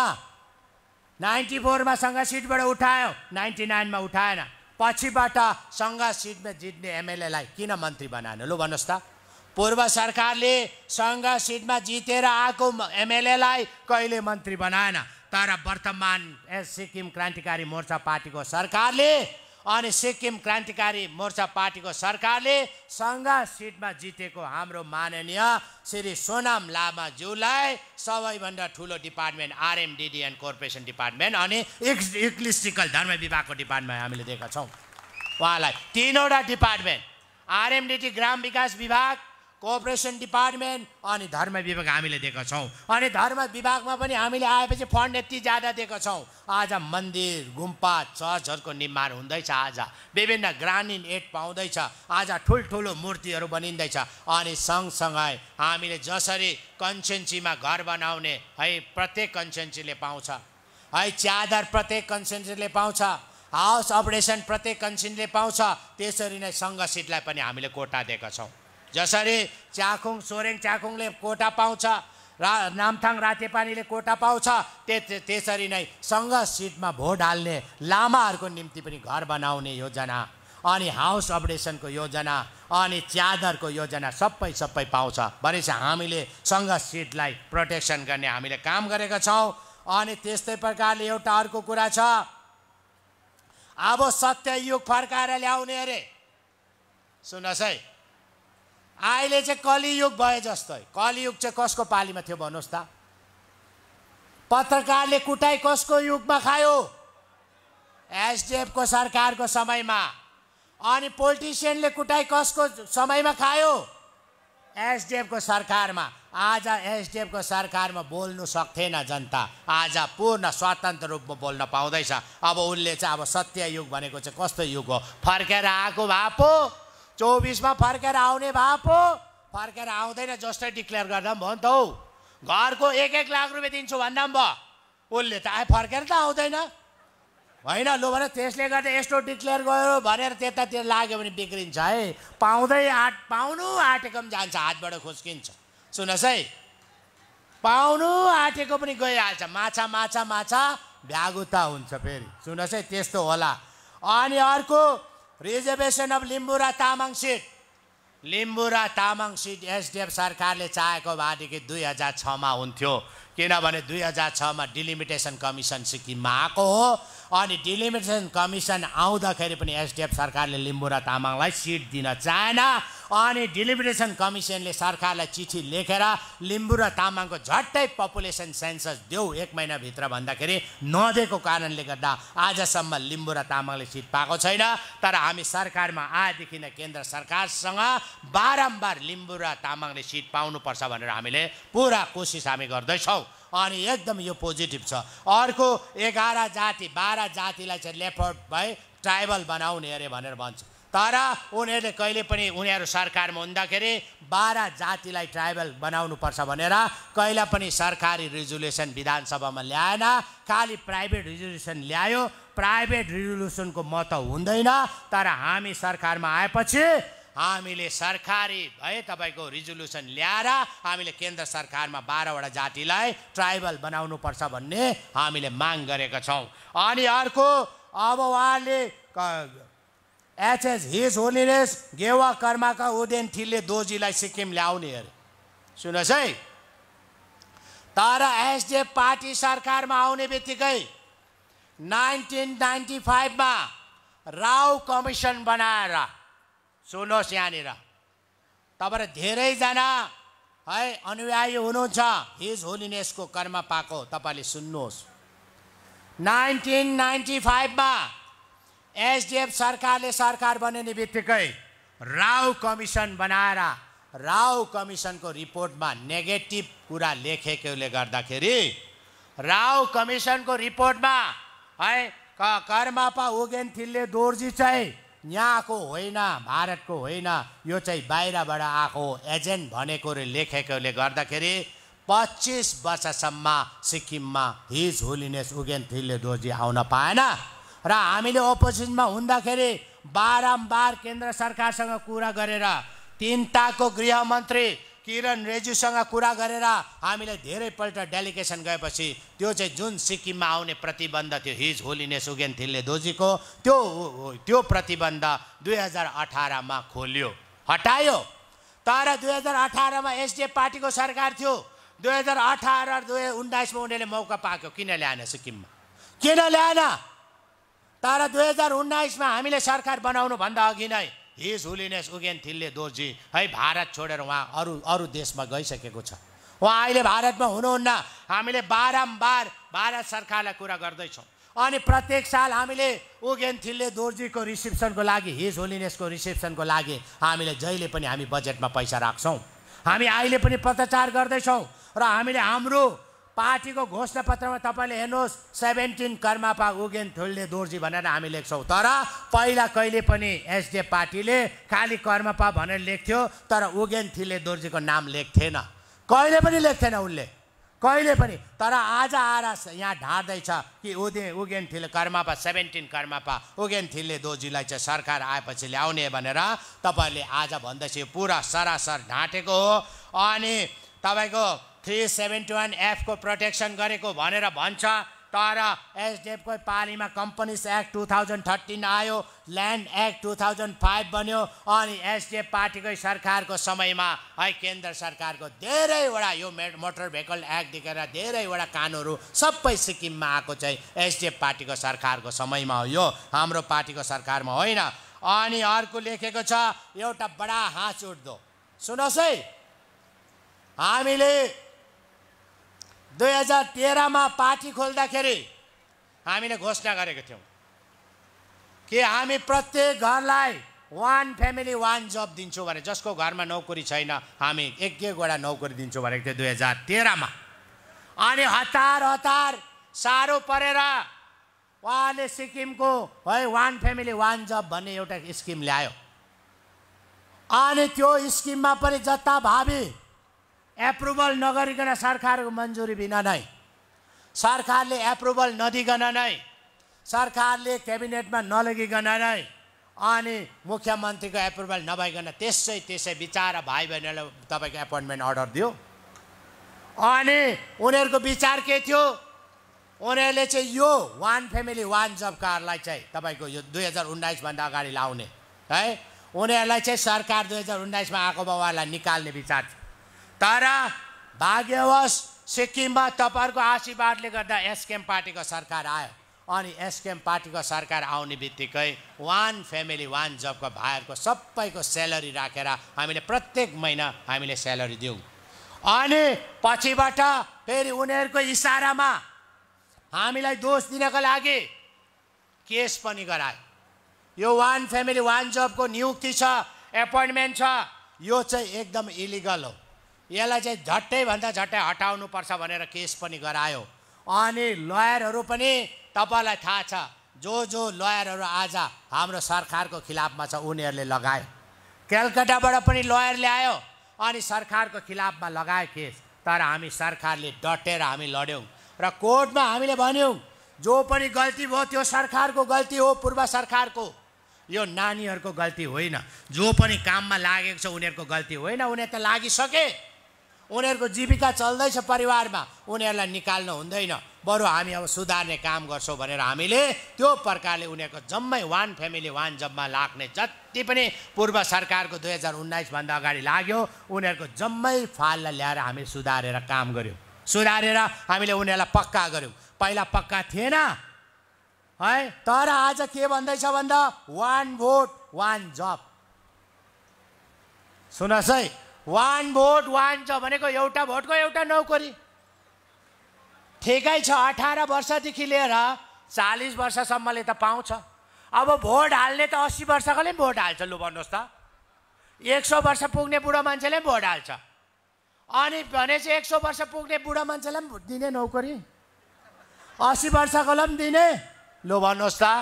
नाइन्टी फोरमा सङ्घ सिटबाट उठायो नाइन्टी नाइनमा उठाएन पछिबाट सङ्घ सिटमा जित्ने एमएलएलाई किन मन्त्री बनाएन लु भन्नुहोस् त पूर्व सरकारले सङ्घ सिटमा जितेर आएको एमएलएलाई कहिले मन्त्री बनाएन तर वर्तमान सिक्किम क्रान्तिकारी मोर्चा पार्टीको सरकारले अनि सिक्किम क्रान्तिकारी मोर्चा पार्टीको सरकारले सङ्घ सिटमा जितेको हाम्रो माननीय श्री सोनाम लामाज्यूलाई सबैभन्दा ठुलो डिपार्टमेन्ट आरएमडिडिएन कर्पोरेसन डिपार्टमेन्ट अनि इक्लिस्टिकल धर्म विभागको डिपार्टमेन्ट हामीले दिएका छौँ उहाँलाई तिनवटा डिपार्टमेन्ट आरएमडिटी ग्राम विकास विभाग कोअपरेसन डिपार्टमेन्ट अनि धर्म विभाग हामीले दिएको छौँ अनि धर्म विभागमा पनि हामीले आएपछि फन्ड यति ज्यादा दिएको छौँ आज मन्दिर गुम्पा चर्चहरूको निर्माण हुँदैछ आज विभिन्न ग्रामीण एड पाउँदैछ आज ठुल्ठुलो मूर्तिहरू बनिँदैछ अनि सँगसँगै हामीले जसरी कन्सेन्सीमा घर बनाउने है प्रत्येक कन्सेन्सीले पाउँछ है च्यादर प्रत्येक कन्सेन्सीले पाउँछ हाउस अपरेसन प्रत्येक कन्सेन्सीले पाउँछ त्यसरी नै सङ्घ सिटलाई पनि हामीले कोटा दिएका छौँ जसरी च्याखुङ सोरेङ च्याखुङले कोटा पाउँछ रा नामथाङ रातेपानीले कोटा पाउँछ त्य त्यसरी नै सङ्घ सिटमा भोट हाल्ने लामाहरूको निम्ति पनि घर बनाउने योजना अनि हाउस अपरेसनको योजना अनि च्यादरको योजना सबै सबै पाउँछ भनेपछि हामीले सङ्घ सिटलाई प्रोटेक्सन गर्ने हामीले काम गरेका छौँ अनि त्यस्तै प्रकारले एउटा अर्को कुरा छ अब सत्ययुग फर्काएर ल्याउने अरे सुन्नुहोस् है अहिले चाहिँ कलियुग भए जस्तै कलियुग चाहिँ कसको पालीमा थियो भन्नुहोस् त पत्रकारले कुटाइ कसको युगमा खायो एसडिएफको सरकारको समयमा अनि पोलिटिसियनले कुटाइ कसको समयमा खायो एसडिएफको सरकारमा आज एसडिएफको सरकारमा बोल्नु सक्थेन जनता आज पूर्ण स्वतन्त्र रूपमा बोल्न पाउँदैछ अब उसले चाहिँ अब सत्य युग भनेको चाहिँ कस्तो युग हो फर्केर आएको भए पो चौबिसमा फर्केर आउने भए पो फर्केर आउँदैन जस्तै डिक्लेयर गर्दा पनि भयो नि त हौ घरको एक एक लाख रुपियाँ दिन्छु भन्दा पनि भयो उसले त आए फर्केर त आउँदैन होइन लु भने त्यसले गर्दा यस्तो डिक्लेयर गयो भनेर त्यतातिर लाग्यो भने बिग्रिन्छ है पाउँदै आँट पाउनु आँटेको पनि जान्छ हातबाट खुस्किन्छ सुन्नुहोस् है पाउनु आँटेको पनि गइहाल्छ माछा माछा माछा भ्यागुता हुन्छ फेरि सुन्नुहोस् है त्यस्तो होला अनि अर्को रिजर्भेसन अफ लिम्बु र तामाङ सिट लिम्बु र तामाङ सिट एसडिएफ सरकारले चाहेको भएदेखि दुई हजार छमा हुन्थ्यो किनभने दुई हजार छमा डिलिमिटेसन कमिसन सिक्किममा आएको हो अनि डिलिमिटेसन कमिसन आउँदाखेरि पनि एसडिएफ सरकारले लिम्बु र तामाङलाई सिट दिन चाहेन अनि डिलिमिटेसन कमिसनले सरकारलाई चिठी लेखेर लिम्बु र तामाङको झट्टै पपुलेसन सेन्सस देऊ एक महिनाभित्र भन्दाखेरि नदिएको कारणले गर्दा आजसम्म लिम्बु र तामाङले सिट पाएको छैन तर हामी सरकारमा आएदेखि नै केन्द्र सरकारसँग बारम्बार लिम्बु र तामाङले सिट पाउनुपर्छ भनेर हामीले पुरा कोसिस हामी गर्दैछौँ अनि एकदम यो पोजिटिभ छ अर्को एघार जाति बाह्र जातिलाई चाहिँ लेफर्ड भए ट्राइबल बनाउने अरे भनेर भन्छ तर उनीहरूले कहिले पनि उनीहरू सरकारमा हुँदाखेरि बाह्र जातिलाई ट्राइबल बनाउनुपर्छ भनेर कहिले पनि सरकारी रिजुल्युसन विधानसभामा ल्याएन खालि प्राइभेट रिजुल्युसन ल्यायो प्राइभेट रिजुल्युसनको मत हुँदैन तर हामी सरकारमा आएपछि हामीले सरकारी है तपाईँको रिजोल्युसन ल्याएर हामीले केन्द्र सरकारमा बाह्रवटा जातिलाई ट्राइबल बनाउनु पर्छ भन्ने हामीले माग गरेका छौँ अनि अर्को अब उहाँले एचएस हिज होलिनेस गेवा कर्माका उदेन थिले दोजीलाई सिक्किम ल्याउने अरे सुन्नुहोस् है तर एसडिएफ पार्टी सरकारमा आउने बित्तिकै नाइन्टिन नाइन्टी फाइभमा राव कमिसन बनाएर सुन्नुहोस् यहाँनिर तपाईँहरू धेरैजना है अनुयायी हुनुहुन्छ हिज होलिनेसको कर्म पाएको तपाईँले सुन्नुहोस् नाइन्टिन नाइन्टी फाइभमा एसडिएफ सरकारले सरकार बनिने बित्तिकै राव कमिसन बनाएर राव कमिसनको रिपोर्टमा नेगेटिभ कुरा लेखेकोले गर्दाखेरि राव कमिसनको रिपोर्टमा है कर्मापा उगेन थिल्ले दोर्जी चाहिँ यहाँको होइन भारतको होइन यो चाहिँ बाहिरबाट आएको एजेन्ट भनेकोले लेखेकोले गर्दाखेरि पच्चिस वर्षसम्म सिक्किममा हिज हुलिनेस उगेन थिले दोजी आउन पाएन र हामीले ओपोजिसनमा हुँदाखेरि बारम्बार केन्द्र सरकारसँग कुरा गरेर तिनताको गृहमन्त्री किरण रेजुसँग कुरा गरेर हामीले धेरैपल्ट डेलिगेसन गएपछि त्यो चाहिँ जुन सिक्किममा आउने प्रतिबन्ध थियो हिज होलिनेस उगेन थिलले दोजीको त्यो त्यो प्रतिबन्ध दुई हजार अठारमा खोल्यो हटायो तर दुई हजार अठारमा एसडिएफ पार्टीको सरकार थियो दुई हजार अठार दुई उन्नाइसमा उनीहरूले मौका पाएको किन ल्याएन सिक्किममा किन ल्याएन तर दुई हजार उन्नाइसमा हामीले सरकार बनाउनुभन्दा अघि नै हिज हुलिनेस उगेन थिल्ले दोर्जी है भारत छोडेर उहाँ अरू अरू देशमा गइसकेको छ उहाँ अहिले भारतमा हुनुहुन्न हामीले बारम्बार भारत सरकारलाई कुरा गर्दैछौँ अनि प्रत्येक साल हामीले उगेन थिल्ले दोर्जीको रिसिप्सनको लागि हिज होलिनेसको रिसेप्सनको लागि हामीले जहिले पनि हामी बजेटमा पैसा राख्छौँ हामी अहिले पनि पत्रचार गर्दैछौँ र हामीले हाम्रो पार्टीको घोषणापत्रमा तपाईँले हेर्नुहोस् सेभेन्टिन कर्मापा उगेन थुल्ने दोर्जी भनेर हामी लेख्छौँ तर पहिला कहिले पनि एसडिएफ पार्टीले खालि कर्मापा भनेर लेख्थ्यो तर उगेन थिले दोर्जीको नाम लेख्थेन कहिले पनि लेख्थेन उनले कहिले पनि तर आज आएर यहाँ ढाँदैछ कि उदे उगेन थिले कर्मापा सेभेन्टिन कर्मापा उगेन थिले दोर्जीलाई चाहिँ सरकार आएपछि ल्याउने भनेर तपाईँले आज भन्दैछ पुरा सरासर ढाँटेको हो अनि तपाईँको थ्री सेभेन्टी वान एफको प्रोटेक्सन गरेको भनेर भन्छ तर एसडिएफकै पालीमा companies act two thousand thirteen आयो land act two thousand five बन्यो अनि एसडिएफ पार्टीकै सरकारको समयमा है केन्द्र सरकारको धेरैवटा यो मे मोटर भेहिकल एक्टदेखि धेरैवटा कानुनहरू सबै सिक्किममा आएको चाहिँ एसडिएफ पार्टीको सरकारको समयमा हो यो हाम्रो पार्टीको सरकारमा होइन अनि अर्को लेखेको छ एउटा बडा हाँस उठ्दो सुन्नुहोस् है हामीले दुई हजार तेह्रमा पार्टी खोल्दाखेरि हामीले घोषणा गरेको थियौँ कि हामी प्रत्येक घरलाई वान फ्यामिली वान जब दिन्छौँ भने जसको घरमा नौकरी छैन हामी एक एकवटा नौकरी दिन्छौँ भनेको थियो दुई हजार तेह्रमा अनि हतार हतार साह्रो परेर उहाँले सिक्किमको है वान फ्यामिली वान जब भन्ने एउटा स्किम ल्यायो अनि त्यो स्किममा पनि जताभावी एप्रुभल नगरिकन सरकारको मन्जुरी बिना नै सरकारले एप्रुभल नदिकन नै सरकारले क्याबिनेटमा नलगिकन नै अनि मुख्यमन्त्रीको एप्रुभल नभइकन त्यसै त्यसै विचार भाइ बहिनीले तपाईँको एपोइन्टमेन्ट अर्डर दियो अनि उनीहरूको विचार के थियो उनीहरूले चाहिँ यो वान फ्यामिली वान जब कारलाई चाहिँ तपाईँको यो दुई हजार उन्नाइसभन्दा अगाडि लाउने है उनीहरूलाई चाहिँ सरकार दुई हजार उन्नाइसमा आएको बाबालाई निकाल्ने विचार थियो तर भाग्यवश सिक्किममा तपाईँहरूको आशीर्वादले गर्दा एसकेएम पार्टीको सरकार आयो अनि एसकेएम पार्टीको सरकार आउने बित्तिकै वान फ्यामिली वान जबको भाइहरूको सबैको सेलरी राखेर रा, हामीले प्रत्येक महिना हामीले सेलरी दिउँ अनि पछिबाट फेरि उनीहरूको इसारामा हामीलाई दोष दिनको लागि केस पनि गरायो यो वान फ्यामिली वान जबको नियुक्ति छ एपोइन्टमेन्ट छ यो चाहिँ एकदम इलिगल हो यसलाई चाहिँ झट्टैभन्दा झट्टै हटाउनुपर्छ भनेर केस पनि गरायो अनि लयरहरू पनि तपाईँलाई थाहा छ जो जो लयरहरू आज हाम्रो सरकारको खिलाफमा छ उनीहरूले लगाए कलकत्ताबाट पनि लयर ल्यायो अनि सरकारको खिलाफमा लगायो केस तर हामी सरकारले डटेर हामी लड्यौँ र कोर्टमा हामीले भन्यौँ जो पनि गल्ती भयो त्यो सरकारको गल्ती हो पूर्व सरकारको यो नानीहरूको गल्ती होइन जो पनि काममा लागेको छ उनीहरूको गल्ती होइन उनीहरू त लागिसके उनीहरूको जीविका चल्दैछ परिवारमा उनीहरूलाई निकाल्नु हुँदैन बरु हामी अब सुधार्ने काम गर्छौँ भनेर हामीले त्यो प्रकारले उनीहरूको जम्मै वान फ्यामिली वान जम्मा लाग्ने जति पनि पूर्व सरकारको दुई हजार उन्नाइसभन्दा अगाडि लाग्यो उनीहरूको जम्मै फाललाई ल्याएर हामी सुधारेर काम गऱ्यौँ सुधारेर हामीले उनीहरूलाई पक्का गऱ्यौँ पहिला पक्का थिएन है तर आज के भन्दैछ भन्दा वान भोट वान जब सुन्नुहोस् है वान भोट वान छ भनेको एउटा भोटको एउटा नौकरी ठिकै छ अठार वर्षदेखि लिएर चालिस वर्षसम्मले त पाउँछ अब भोट हाल्ने त अस्सी वर्षकोले पनि भोट हाल्छ लु भन्नुहोस् त एक सौ वर्ष पुग्ने बुढो मान्छेले पनि भोट हाल्छ अनि भने चाहिँ एक सौ वर्ष पुग्ने बुढो मान्छेलाई पनि दिने नौकरी अस्सी वर्षकोलाई पनि दिने लु भन्नुहोस् त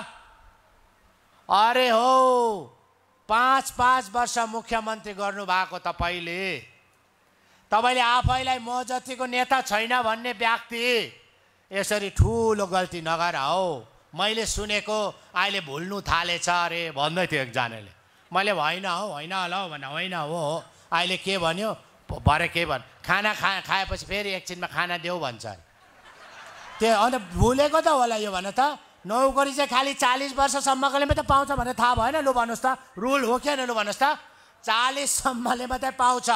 अरे हो पाँच पाँच वर्ष मुख्यमन्त्री गर्नुभएको तपाईँले तपाईँले आफैलाई म जतिको नेता छैन भन्ने व्यक्ति यसरी ठुलो गल्ती नगर हौ मैले सुनेको अहिले भुल्नु थालेछ अरे भन्दै थियो एकजनाले मैले होइन हौ होइन होला हौ भने होइन हो हो अहिले के भन्यो भरे के भन् खाना खा खाएपछि फेरि एकछिनमा खाना देऊ भन्छ अरे त्यो अन्त भुलेको त होला यो भन त नौकरी चाहिँ खालि चालिस वर्षसम्मकोले मात्रै पाउँछ भनेर थाहा भएन लु भन्नुहोस् त रुल हो कि होइन लु भन्नुहोस् त चालिससम्मले मात्रै पाउँछ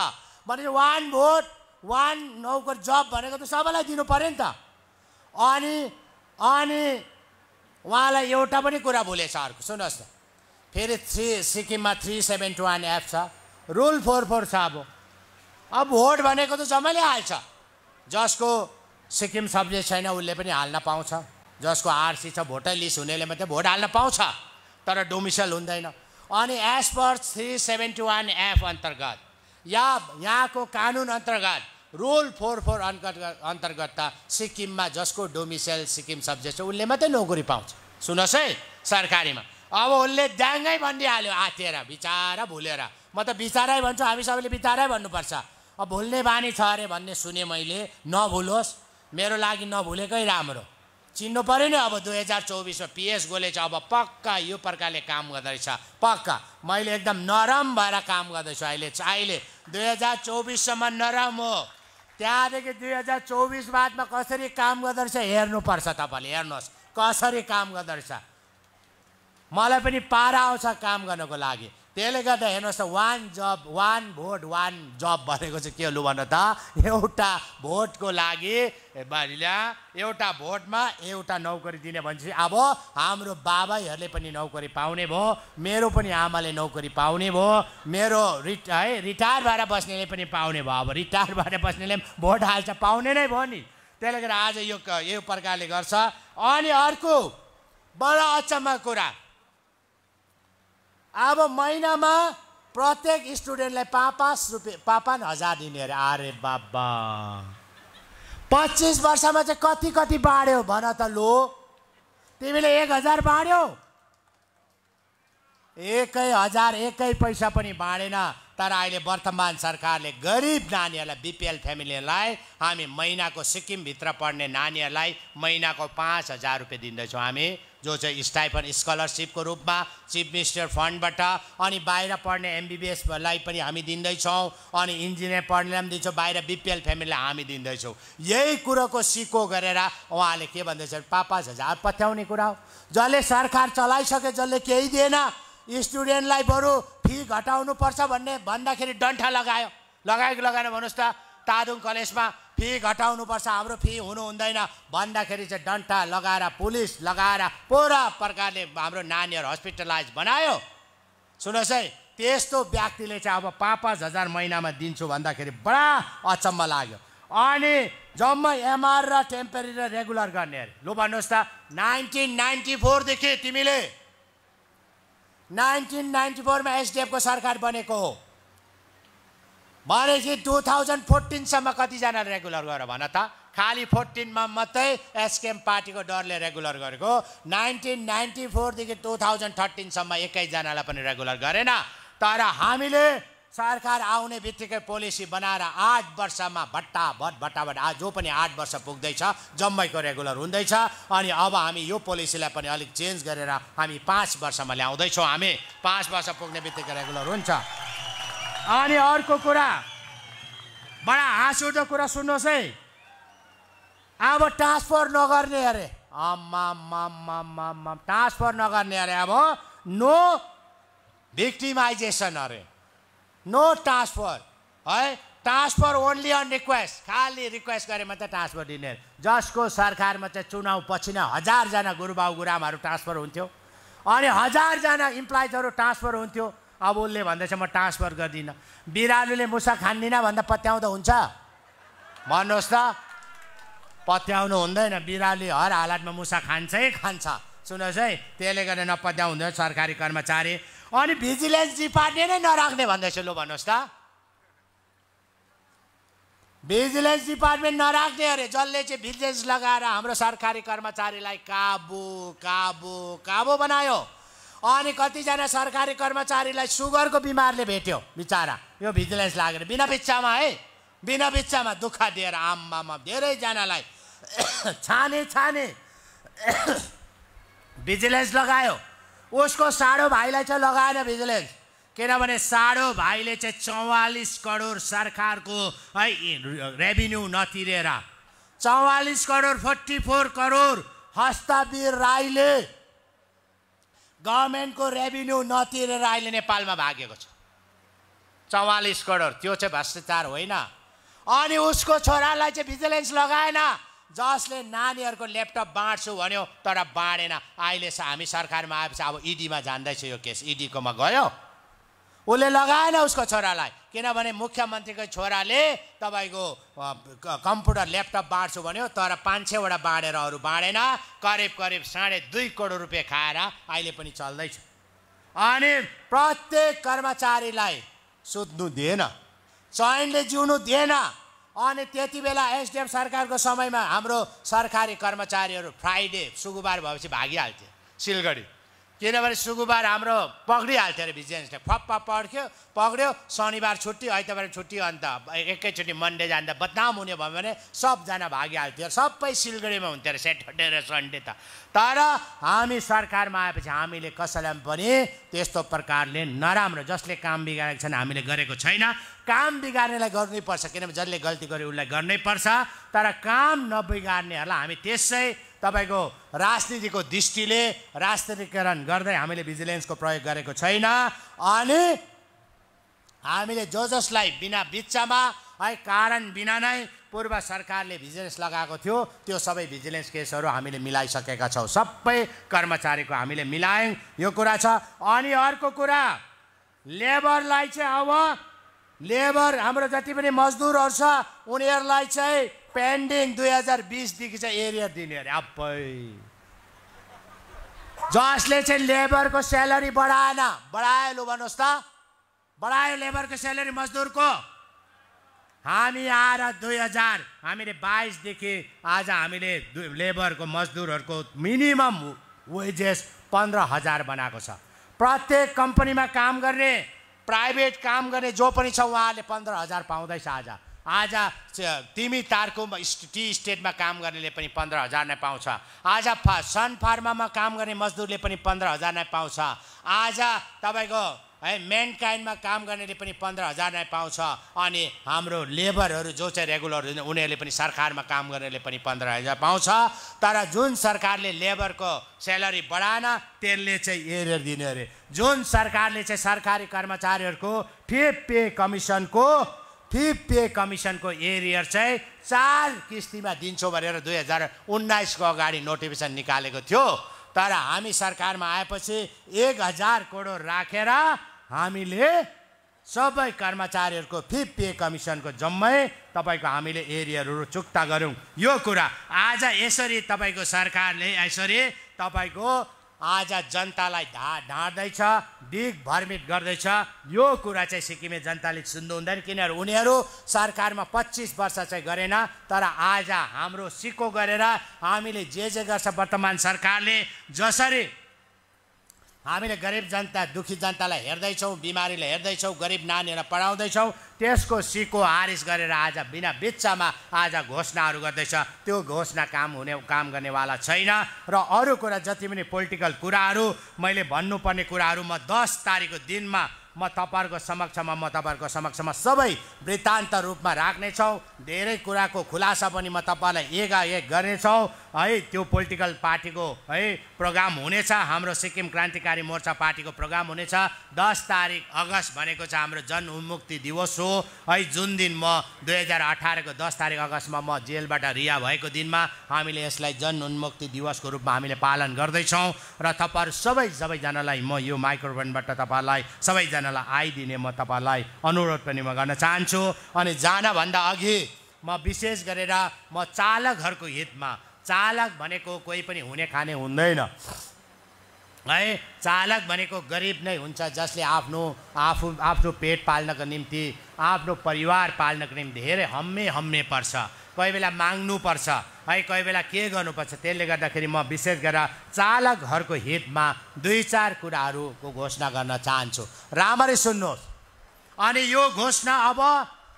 भनेपछि वान भोट वान नौकरी जब भनेको त सबैलाई दिनु पऱ्यो नि त अनि अनि उहाँलाई एउटा पनि कुरा भुलेछ अर्को सुन्नुहोस् न फेरि थ्री सिक्किममा थ्री सेभेन टू वान एप छ रुल फोर फोर छ अब अब भोट भनेको त जम्मैले हाल्छ जसको सिक्किम सब्जेक्ट छैन उसले पनि हाल्न पाउँछ जसको आरसी छ भोटर लिस्ट हुनेले मात्रै भोट हाल्न पाउँछ तर डोमिसल हुँदैन अनि as per three seventy one F अन्तर्गत या यहाँको कानुन अन्तर्गत रुल फोर फोर अन्तर्गत अन्तर्गत त सिक्किममा जसको डोमिसेल सिक्किम सब्जेक्ट छ उसले मात्रै नोकरी पाउँछ सुन्नुहोस् है सरकारीमा अब उसले ड्याङ्गै भनिदिइहाल्यो आतेर बिचारा भुलेर म त बिचारै भन्छु हामी सबैले बिचारै भन्नुपर्छ अब भुल्ने बानी छ अरे भन्ने सुने मैले नभुलोस् मेरो लागि नभुलेकै राम्रो चिन्नु पऱ्यो नि अब दुई हजार चौबिसमा पिएस गोले चाहिँ अब पक्का यो प्रकारले काम गर्दैछ पक्का मैले एकदम नरम भएर काम गर्दैछु अहिले अहिले दुई हजार चौबिससम्म नरम हो त्यहाँदेखि दुई हजार चौबिस बादमा कसरी काम गर्दोरहेछ हेर्नुपर्छ तपाईँले हेर्नुहोस् कसरी काम गर्दोरहेछ मलाई पनि पारा आउँछ काम गर्नको लागि त्यसले गर्दा हेर्नुहोस् त one job one vote one job भनेको चाहिँ के लु भन त एउटा भोटको लागि एउटा भोटमा एउटा नोकरी दिने भनेपछि अब हाम्रो बाबाहरूले पनि नोकरी पाउने भयो मेरो पनि आमाले नोकरी पाउने भयो मेरो रिट है रिटायर भएर बस्नेले पनि पाउने भयो अब रिटायर भएर बस्नेले पनि भोट हाल्छ पाउने नै भयो नि त्यसले गर्दा आज यो यो प्रकारले गर्छ अनि अर्को बडा अचम्म कुरा अब महिनामा प्रत्येक स्टुडेन्टलाई पाँच पाँच रुपियाँ पाँच पाँच हजार दिने अरे अरे बाबा पच्चिस वर्षमा चाहिँ कति कति बाँड्यो भन त लो तिमीले एक हजार बाँड्यौ एकै हजार एकै पैसा पनि बाँडेन तर अहिले वर्तमान सरकारले गरिब नानीहरूलाई बिपिएल फ्यामिलीलाई हामी महिनाको सिक्किमभित्र पढ्ने नानीहरूलाई महिनाको पाँच हजार रुपियाँ दिँदैछौँ हामी जो चाहिँ स्टाइफन स्कलरसिपको रूपमा चिफ मिनिस्टर फन्डबाट अनि बाहिर पढ्ने एमबिबिएसलाई पनि हामी दिँदैछौँ अनि इन्जिनियर पढ्नेलाई पनि दिन्छौँ बाहिर बिपिएल फ्यामिलीलाई हामी दिँदैछौँ यही कुरोको सिको गरेर उहाँले के भन्दैछ पाँच पाँच हजार पत्याउने कुरा हो जसले सरकार चलाइसके जसले केही दिएन स्टुडेन्टलाई बरु फी घटाउनुपर्छ भन्ने भन्दाखेरि डन्ठा लगायो लगाएको लगाएन भन्नुहोस् त तादुङ कलेजमा फी घटाउनुपर्छ हाम्रो फी हुनु हुँदैन भन्दाखेरि चाहिँ डन्टा लगाएर पुलिस लगाएर पुरा प्रकारले हाम्रो नानीहरू हस्पिटलाइज बनायो सुन्नुहोस् है त्यस्तो व्यक्तिले चाहिँ अब पाँच पाँच हजार महिनामा दिन्छु भन्दाखेरि बडा अचम्म लाग्यो अनि जम्मा एमआर र टेम्परेरी र रेगुलर गर्ने अरे लु भन्नुहोस् त नाइन्टिन नाइन्टी फोरदेखि तिमीले नाइन्टिन नाइन्टी फोरमा एसडिएफको सरकार बनेको हो भनेपछि टु थाउजन्ड फोर्टिनसम्म कतिजना रेगुलर गर भन त खालि फोर्टिनमा मात्रै एसकेएम पार्टीको डरले रेगुलर गरेको नाइन्टिन नाइन्टी फोरदेखि टु थाउजन्ड थर्टिनसम्म एक्काइसजनालाई पनि रेगुलर गरेन तर हामीले सरकार आउने बित्तिकै पोलिसी बनाएर आठ वर्षमा भट्टा भट भट्टाभट आज जो पनि आठ वर्ष पुग्दैछ जम्मैको रेगुलर हुँदैछ अनि अब हामी यो पोलिसीलाई पनि अलिक चेन्ज गरेर हामी पाँच वर्षमा ल्याउँदैछौँ हामी पाँच वर्ष पुग्ने बित्तिकै रेगुलर हुन्छ अनि अर्को कुरा बडा हाँस उठ्दो कुरा सुन्नुहोस् है अब ट्रान्सफर नगर्ने अरे ट्रान्सफर नगर्ने अरे अब नो भिक्टिमाइजेसन अरे नो ट्रान्सफर है ट्रान्सफर ओन्ली अन रिक्वेस्ट खालि रिक्वेस्ट गरे मात्रै ट्रान्सफर दिने जसको सरकारमा चाहिँ चुनाउ पछि नै हजारजना गुरुबाउ गुरामहरू ट्रान्सफर हुन्थ्यो अनि हजारजना इम्प्लोइजहरू ट्रान्सफर हुन्थ्यो अब उसले भन्दैछ म ट्रान्सफर गर्दिनँ बिरालोले मुसा खान्दिनँ भन्दा पत्याउँदा हुन्छ भन्नुहोस् त पत्याउनु हुँदैन बिरालु हर हालतमा मुसा खान्छै खान्छ सुन्नुहोस् है त्यसले गर्दा नपत्याउ हुँदैन सरकारी कर्मचारी अनि भिजिलेन्स डिपार्टमेन्ट नै नराख्ने भन्दैछ लु भन्नुहोस् त भिजिलेन्स डिपार्टमेन्ट नराख्ने अरे जसले चाहिँ भिजिलेन्स लगाएर हाम्रो सरकारी कर्मचारीलाई काबु काबु काबु बनायो अनि कतिजना सरकारी कर्मचारीलाई सुगरको बिमारले भेट्यो बिचरा यो भिजिलेन्स लागेर बिना बिच्चामा है बिना बिच्चामा दुःख दिएर आम्मामा धेरैजनालाई छाने छाने भिजिलेन्स लगायो उसको साडो भाइलाई चाहिँ लगाएन भिजिलेन्स किनभने साडो भाइले चाहिँ चौवालिस करोड सरकारको है रेभिन्यू नतिरेर चौवालिस करोड फोर्टी फोर करोड हस्तावीर राईले गभर्मेन्टको रेभिन्यू नतिरेर अहिले नेपालमा भागेको छ चौवालिस करोड त्यो चाहिँ भ्रष्टाचार होइन अनि उसको छोरालाई चाहिँ भिजिलेन्स लगाएन जसले नानीहरूको ल्यापटप बाँड्छु भन्यो तर बाँडेन अहिले हामी सरकारमा आएपछि अब इडीमा जान्दैछ यो केस इडीकोमा गयो उसले लगाएन उसको छोरालाई किनभने मुख्यमन्त्रीको छोराले तपाईँको कम्प्युटर ल्यापटप बाँड्छु भन्यो तर पाँच छवटा बाँडेर अरू बाँडेन करिब करिब साढे दुई करोड रुपियाँ खाएर अहिले पनि चल्दैछ अनि प्रत्येक कर्मचारीलाई सुत्नु दिएन चयनले जिउनु दिएन अनि त्यति बेला एसडिएफ सरकारको समयमा हाम्रो सरकारी कर्मचारीहरू फ्राइडे सुगुबार भएपछि भागिहाल्थे सिलगढी किनभने सुकुबार हाम्रो पक्रिहाल्थ्यो अरे बिजनेसले फप्प पड्क्यो पक्रियो शनिबार छुट्टी आइतबार छुट्टी अन्त एकैचोटि मन्डे जाँदा बदनाम हुने भयो भने सबजना भागिहाल्थ्यो सबै सिलगढीमा हुन्थ्यो अरे सेटरडे र सन्डे त तर हामी सरकारमा आएपछि हामीले कसैलाई पनि त्यस्तो प्रकारले नराम्रो जसले काम बिगारेको छन् हामीले गरेको छैन काम बिगार्नेलाई गर्नै पर्छ किनभने जसले गल्ती गर्यो उसलाई गर्नैपर्छ तर काम नबिगार्नेहरूलाई हामी त्यसै तपाईँको राजनीतिको दृष्टिले राष्ट्रियकरण गर्दै हामीले भिजिलेन्सको प्रयोग गरेको छैन अनि हामीले जो जसलाई बिना बिचमा है कारण बिना नै पूर्व सरकारले भिजिलेन्स लगाएको थियो त्यो सबै भिजिलेन्स केसहरू हामीले मिलाइसकेका छौँ सबै कर्मचारीको हामीले मिलायौँ यो कुरा छ अनि अर्को कुरा लेबरलाई चाहिँ अब लेबर हाम्रो जति पनि मजदुरहरू छ उनीहरूलाई चाहिँ पेन्डिङ दुई हजार बिसदेखि चाहिँ एरिया दिने अरे अप्पै जसले चाहिँ लेबरको स्यालेरी बढाएन बढायो लु भन्नुहोस् त बढायो लेबरको स्यालेरी मजदुरको हामी आएर दुई हजार हामीले बाइसदेखि आज हामीले लेबरको मजदुरहरूको मिनिमम वेजेस पन्ध्र हजार बनाएको छ प्रत्येक कम्पनीमा काम गर्ने प्राइभेट काम गर्ने जो पनि छ उहाँहरूले पन्ध्र हजार पाउँदैछ आज आज तिमी तारको टी स्टेटमा काम गर्नेले पनि पन्ध्र हजार नै पाउँछ आज फा सन फार्मामा काम गर्ने मजदुरले पनि पन्ध्र हजार नै पाउँछ आज तपाईँको है मेन काइन्डमा काम गर्नेले पनि पन्ध्र हजार नै पाउँछ अनि हाम्रो लेबरहरू जो चाहिँ रेगुलर हुन्छ उनीहरूले पनि सरकारमा काम गर्नेले पनि पन्ध्र हजार पाउँछ तर जुन सरकारले लेबरको सेलरी बढाएन त्यसले चाहिँ एरियर दिने अरे जुन सरकारले चाहिँ सरकारी कर्मचारीहरूको फे पे कमिसनको फिफ पे कमिसनको एरियर चाहिँ चार किस्तीमा दिन्छौँ भनेर दुई हजार उन्नाइसको अगाडि नोटिफिकेसन निकालेको थियो तर हामी सरकारमा आएपछि एक हजार करोड राखेर रा, हामीले सबै कर्मचारीहरूको फिफ पे कमिसनको जम्मै तपाईँको हामीले एरियरहरू चुक्ता गऱ्यौँ यो कुरा आज यसरी तपाईँको सरकारले यसरी तपाईँको आज जनतालाई ढा ढाँड्दैछ दिग्भ्रमित गर्दैछ यो कुरा चाहिँ सिक्किमे जनताले सुन्नु हुँदैन किनभने उनीहरू सरकारमा पच्चिस वर्ष चाहिँ गरेन तर आज हाम्रो सिको गरेर हामीले जे जे गर्छ वर्तमान सरकारले जसरी हामीले गरिब जनता दुखी जनतालाई हेर्दैछौँ बिमारीलाई हेर्दैछौँ गरिब नानीहरूलाई पढाउँदैछौँ त्यसको सिको हारिस गरेर आज बिना बिच्चामा आज घोषणाहरू गर्दैछ त्यो घोषणा काम हुने काम गर्नेवाला छैन र अरू कुरा जति पनि पोलिटिकल कुराहरू मैले भन्नुपर्ने कुराहरू म दस तारिकको दिनमा म तपाईँहरूको समक्षमा म तपाईँहरूको समक्षमा सबै वृत्तान्त रूपमा राख्नेछौँ धेरै कुराको खुलासा पनि म तपाईँलाई एक एक गर्नेछौँ है त्यो पोलिटिकल पार्टीको है प्रोग्राम हुनेछ हाम्रो सिक्किम क्रान्तिकारी मोर्चा पार्टीको प्रोग्राम हुनेछ दस तारिक अगस्त भनेको चाहिँ हाम्रो जन उन्मुक्ति दिवस हो है जुन दिन म दुई हजार अठारको दस तारिक अगस्तमा म जेलबाट रिहा भएको दिनमा हामीले यसलाई जन उन्मुक्ति दिवसको रूपमा हामीले पालन गर्दैछौँ र तपाईँहरू सबै सबैजनालाई म यो माइक्रोफोनबाट तपाईँहरूलाई सबैजनालाई आइदिने म तपाईँहरूलाई अनुरोध पनि म गर्न चाहन्छु अनि जानभन्दा अघि म विशेष गरेर म चालकहरूको हितमा चालक भनेको कोही पनि हुने खाने हुँदैन है चालक भनेको गरिब नै हुन्छ जसले आफ्नो आफू आफ्नो पेट पाल्नको निम्ति आफ्नो परिवार पाल्नको निम्ति धेरै हम्मे हम्मे पर्छ कोही बेला माग्नुपर्छ है कोही बेला के गर्नुपर्छ त्यसले गर्दाखेरि म विशेष गरेर चालकहरूको हितमा दुई चार कुराहरूको घोषणा गर्न चाहन्छु राम्ररी सुन्नुहोस् अनि यो घोषणा अब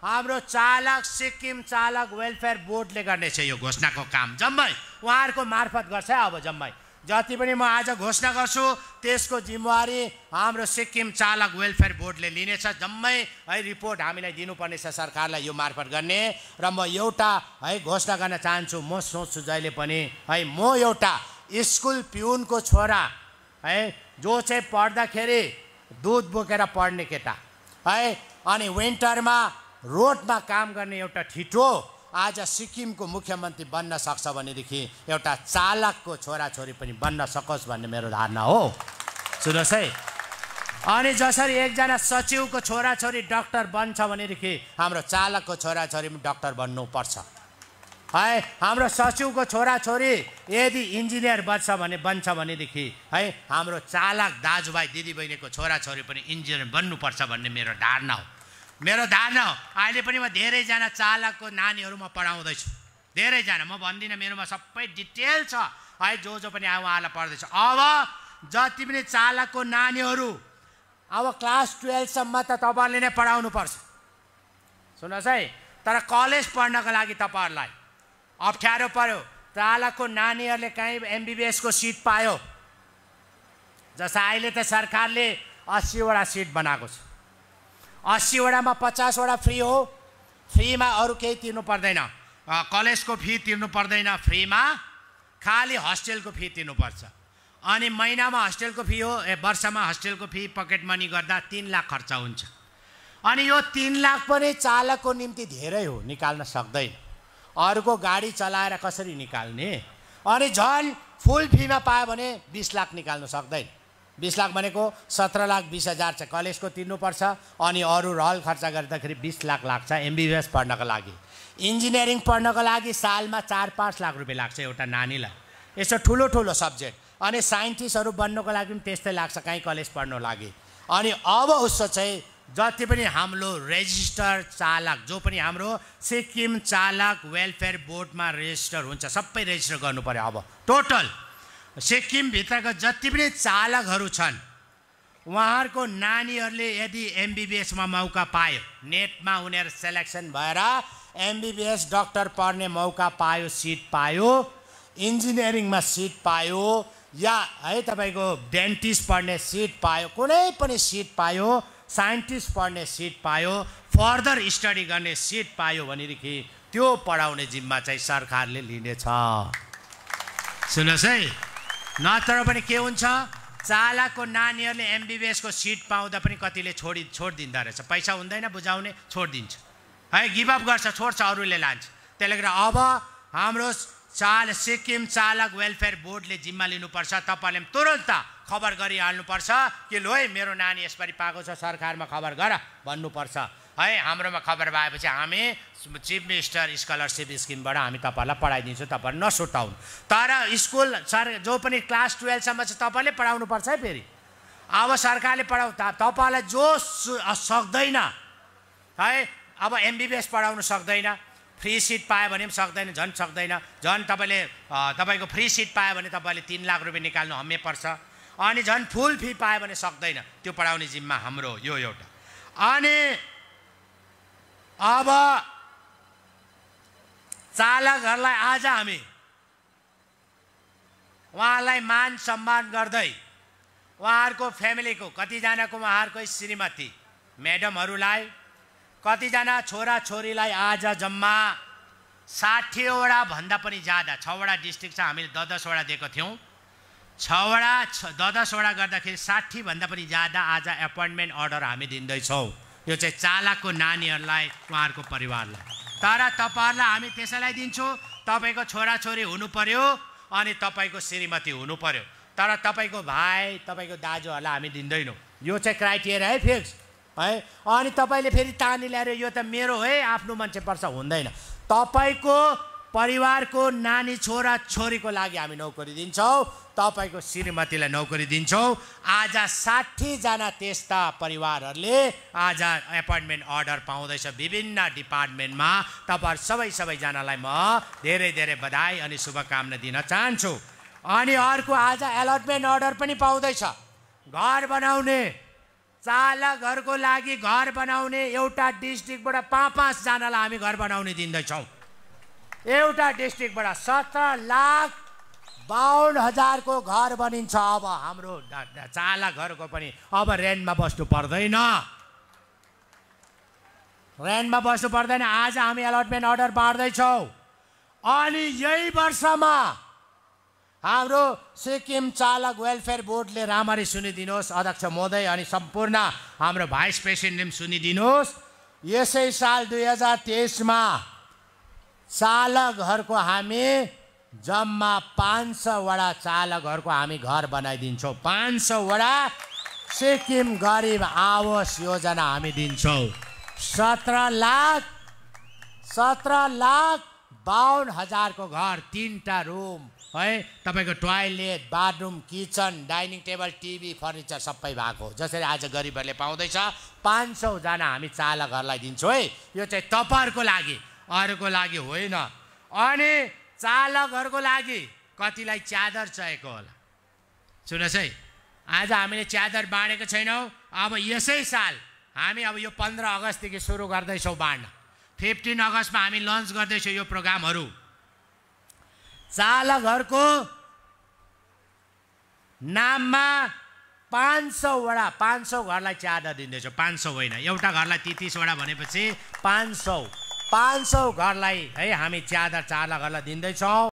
हाम्रो चालक सिक्किम चालक वेलफेयर बोर्डले गर्नेछ यो घोषणाको काम जम्मै उहाँहरूको मार्फत गर्छ अब जम्मै जति पनि म आज घोषणा गर्छु त्यसको जिम्मेवारी हाम्रो सिक्किम चालक वेलफेयर बोर्डले लिनेछ जम्मै है रिपोर्ट हामीलाई दिनुपर्नेछ सरकारलाई यो मार्फत गर्ने र म एउटा है घोषणा गर्न चाहन्छु म सोच्छु जहिले पनि है म एउटा स्कुल पिउनको छोरा है जो चाहिँ पढ्दाखेरि दुध बोकेर पढ्ने केटा है अनि विन्टरमा रोडमा काम गर्ने एउटा ठिटो आज सिक्किमको मुख्यमन्त्री बन्न सक्छ भनेदेखि एउटा चालकको छोराछोरी पनि बन्न सकोस् भन्ने मेरो धारणा हो सुन्नुहोस् है अनि जसरी एकजना सचिवको छोराछोरी डक्टर बन्छ भनेदेखि हाम्रो चालकको छोराछोरी पनि डक्टर बन्नुपर्छ है हाम्रो सचिवको छोराछोरी यदि इन्जिनियर बन्छ भने बन्छ भनेदेखि है हाम्रो चालक दाजुभाइ दिदीबहिनीको छोराछोरी पनि इन्जिनियर बन्नुपर्छ भन्ने मेरो धारणा हो मेरो धारणा अहिले पनि म धेरैजना चालकको नानीहरू म पढाउँदैछु धेरैजना म भन्दिनँ मेरोमा सबै डिटेल छ है जो जो पनि उहाँलाई पढ्दैछु अब जति पनि चालकको नानीहरू अब क्लास टुवेल्भसम्म त तपाईँहरूले नै पढाउनु पर्छ सुन्नुहोस् है तर कलेज पढ्नको लागि तपाईँहरूलाई अप्ठ्यारो पऱ्यो चालकको नानीहरूले कहीँ एमबिबिएसको सिट पायो जस्तो अहिले त सरकारले अस्सीवटा सिट बनाएको छ अस्सीवटामा पचासवटा फ्री हो फ्रीमा अरू केही तिर्नु पर्दैन कलेजको फी तिर्नु पर्दैन फ्रीमा खालि हस्टेलको फी तिर्नुपर्छ अनि महिनामा हस्टेलको फी हो ए वर्षमा हस्टेलको फी पकेट मनी गर्दा तिन लाख खर्च हुन्छ अनि यो तिन लाख पनि चालकको निम्ति धेरै हो निकाल्न सक्दैन अरूको गाडी चलाएर कसरी निकाल्ने अनि झन् फुल फीमा पायो भने बिस लाख निकाल्न सक्दैन बिस लाख भनेको सत्र लाख बिस हजार छ कलेजको तिर्नुपर्छ अनि अरू हल खर्च गर्दाखेरि बिस लाख लाग्छ एमबिबिएस पढ्नको लागि इन्जिनियरिङ पढ्नको लागि सालमा चार पाँच लाख रुपियाँ लाग्छ एउटा नानीलाई यसो ठुलो ठुलो सब्जेक्ट अनि साइन्टिस्टहरू बन्नको लागि पनि त्यस्तै लाग्छ कहीँ कलेज पढ्नु लागि अनि अब उसो चाहिँ जति पनि हाम्रो रेजिस्टर चालक जो पनि हाम्रो सिक्किम चालक वेलफेयर बोर्डमा रेजिस्टर हुन्छ सबै रेजिस्टर गर्नु पऱ्यो अब टोटल सिक्किमभित्रको जति पनि चालकहरू छन् उहाँहरूको नानीहरूले यदि एमबिबिएसमा मौका पायो नेटमा उनीहरू सेलेक्सन भएर एमबिबिएस डक्टर पढ्ने मौका पायो सिट पायो इन्जिनियरिङमा सिट पायो या है तपाईँको डेन्टिस्ट पढ्ने सिट पायो कुनै पनि सिट पायो साइन्टिस्ट पढ्ने सिट पायो फर्दर स्टडी गर्ने सिट पायो भनेदेखि त्यो पढाउने जिम्मा चाहिँ सरकारले लिनेछ सुन्नुहोस् है नत्र पनि के हुन्छ चालाको नानीहरूले एमबिबिएसको सिट पाउँदा पनि कतिले छोडि छोडिदिँदो रहेछ पैसा हुँदैन बुझाउने छोडिदिन्छ है गिभअप गर्छ छोड्छ अरूले लान्छ त्यसले गर्दा अब हाम्रो चाल सिक्किम चालक वेलफेयर बोर्डले जिम्मा लिनुपर्छ तपाईँले पनि तुरन्त खबर गरिहाल्नुपर्छ कि लो है मेरो नानी यसपालि पाएको छ सरकारमा खबर गर भन्नुपर्छ है हाम्रोमा खबर भएपछि हामी चिफ मिनिस्टर स्कलरसिप स्किमबाट हामी तपाईँहरूलाई पढाइदिन्छौँ तपाईँहरू नसुर्ताउनु तर स्कुल सर जो पनि क्लास टुवेल्भसम्म चाहिँ तपाईँले पढाउनु पर्छ है फेरि अब सरकारले पढाउ तपाईँलाई जो सक्दैन है अब एमबिबिएस पढाउनु सक्दैन फ्री सिट पायो भने पनि सक्दैन झन् सक्दैन झन् तपाईँले तपाईँको फ्री सिट पायो भने तपाईँले तिन लाख रुपियाँ निकाल्नु हम्मे पर्छ अनि झन् फुल फी पायो भने सक्दैन त्यो पढाउने जिम्मा हाम्रो यो एउटा अनि अब चालकहरूलाई आज हामी उहाँलाई मान सम्मान गर्दै उहाँहरूको फ्यामिलीको कतिजनाको उहाँहरूको श्रीमती म्याडमहरूलाई कतिजना छोरीलाई आज जम्मा साठीवटा भन्दा पनि ज्यादा छवटा डिस्ट्रिक्ट छ हामीले द दसवटा दिएको थियौँ छवटा छ द दसवटा गर्दाखेरि साठीभन्दा पनि ज्यादा आज एपोइन्टमेन्ट अर्डर हामी दिँदैछौँ यो चाहिँ चालकको नानीहरूलाई उहाँहरूको परिवारलाई तर तपाईँहरूलाई हामी त्यसैलाई दिन्छौँ तपाईँको छोराछोरी हुनु पर्यो अनि तपाईँको श्रीमती हुनु पर्यो तर तपाईँको भाइ तपाईँको दाजुहरूलाई हामी दिँदैनौँ यो चाहिँ क्राइटेरिया है फिक्स है अनि तपाईँले फेरि तानी ल्याएर यो त मेरो है आफ्नो मान्छे पर्छ हुँदैन तपाईँको परिवारको नानी छोरा छोरीको लागि हामी नौकरी दिन्छौँ तपाईँको श्रीमतीलाई नौकरी दिन्छौँ आज साठीजना त्यस्ता परिवारहरूले आज एपोइन्टमेन्ट अर्डर पाउँदैछ विभिन्न डिपार्टमेन्टमा तपाईँहरू सबै सबैजनालाई म धेरै धेरै बधाई अनि शुभकामना दिन चाहन्छु अनि अर्को आज एलोटमेन्ट अर्डर पनि पाउँदैछ घर बनाउने चालकहरूको लागि घर बनाउने एउटा डिस्ट्रिक्टबाट पाँच पाँचजनालाई हामी घर बनाउने दिँदैछौँ एउटा डिस्ट्रिक्टबाट सत्र लाख बाहन हजारको घर बनिन्छ अब हाम्रो चाला घरको पनि अब रेन्टमा बस्नु पर्दैन रेन्टमा बस्नु पर्दैन आज हामी एलोटमेन्ट अर्डर बाँड्दैछौँ अनि यही वर्षमा हाम्रो सिक्किम चालक वेलफेयर बोर्डले राम्ररी सुनिदिनुहोस् अध्यक्ष महोदय अनि सम्पूर्ण हाम्रो भाइस प्रेसिडेन्टले पनि सुनिदिनुहोस् यसै साल दुई हजार तेइसमा चालकहरूको हामी जम्मा पाँच सौवटा चालकहरूको हामी घर बनाइदिन्छौँ पाँच सौवटा सिक्किम गरिब आवास योजना हामी दिन्छौँ सत्र लाख सत्र लाख बाहन हजारको घर तिनवटा रुम है तपाईँको toilet bathroom kitchen dining table TV furniture सबै भएको जसरी आज गरिबहरूले पाउँदैछ पाँच सौजना हामी चालकहरूलाई दिन्छौँ है यो चाहिँ तपाईँहरूको लागि अरूको लागि होइन अनि चालकहरूको लागि कतिलाई च्यादर चाहिएको होला सुन्नुहोस् है आज हामीले च्यादर बाँडेको छैनौँ अब यसै साल हामी अब यो पन्ध्र अगस्तदेखि सुरु गर्दैछौँ बाँड्न फिफ्टिन अगस्तमा हामी लन्च गर्दैछौँ यो प्रोग्रामहरू चालकहरूको नाममा पाँच सौवटा पाँच सौ घरलाई च्यादर दिँदैछौँ पाँच सौ होइन एउटा घरलाई तेत्तिसवटा भनेपछि पाँच सौ पाँच सौ घरलाई है हामी च्यादर चार घरलाई दिँदैछौँ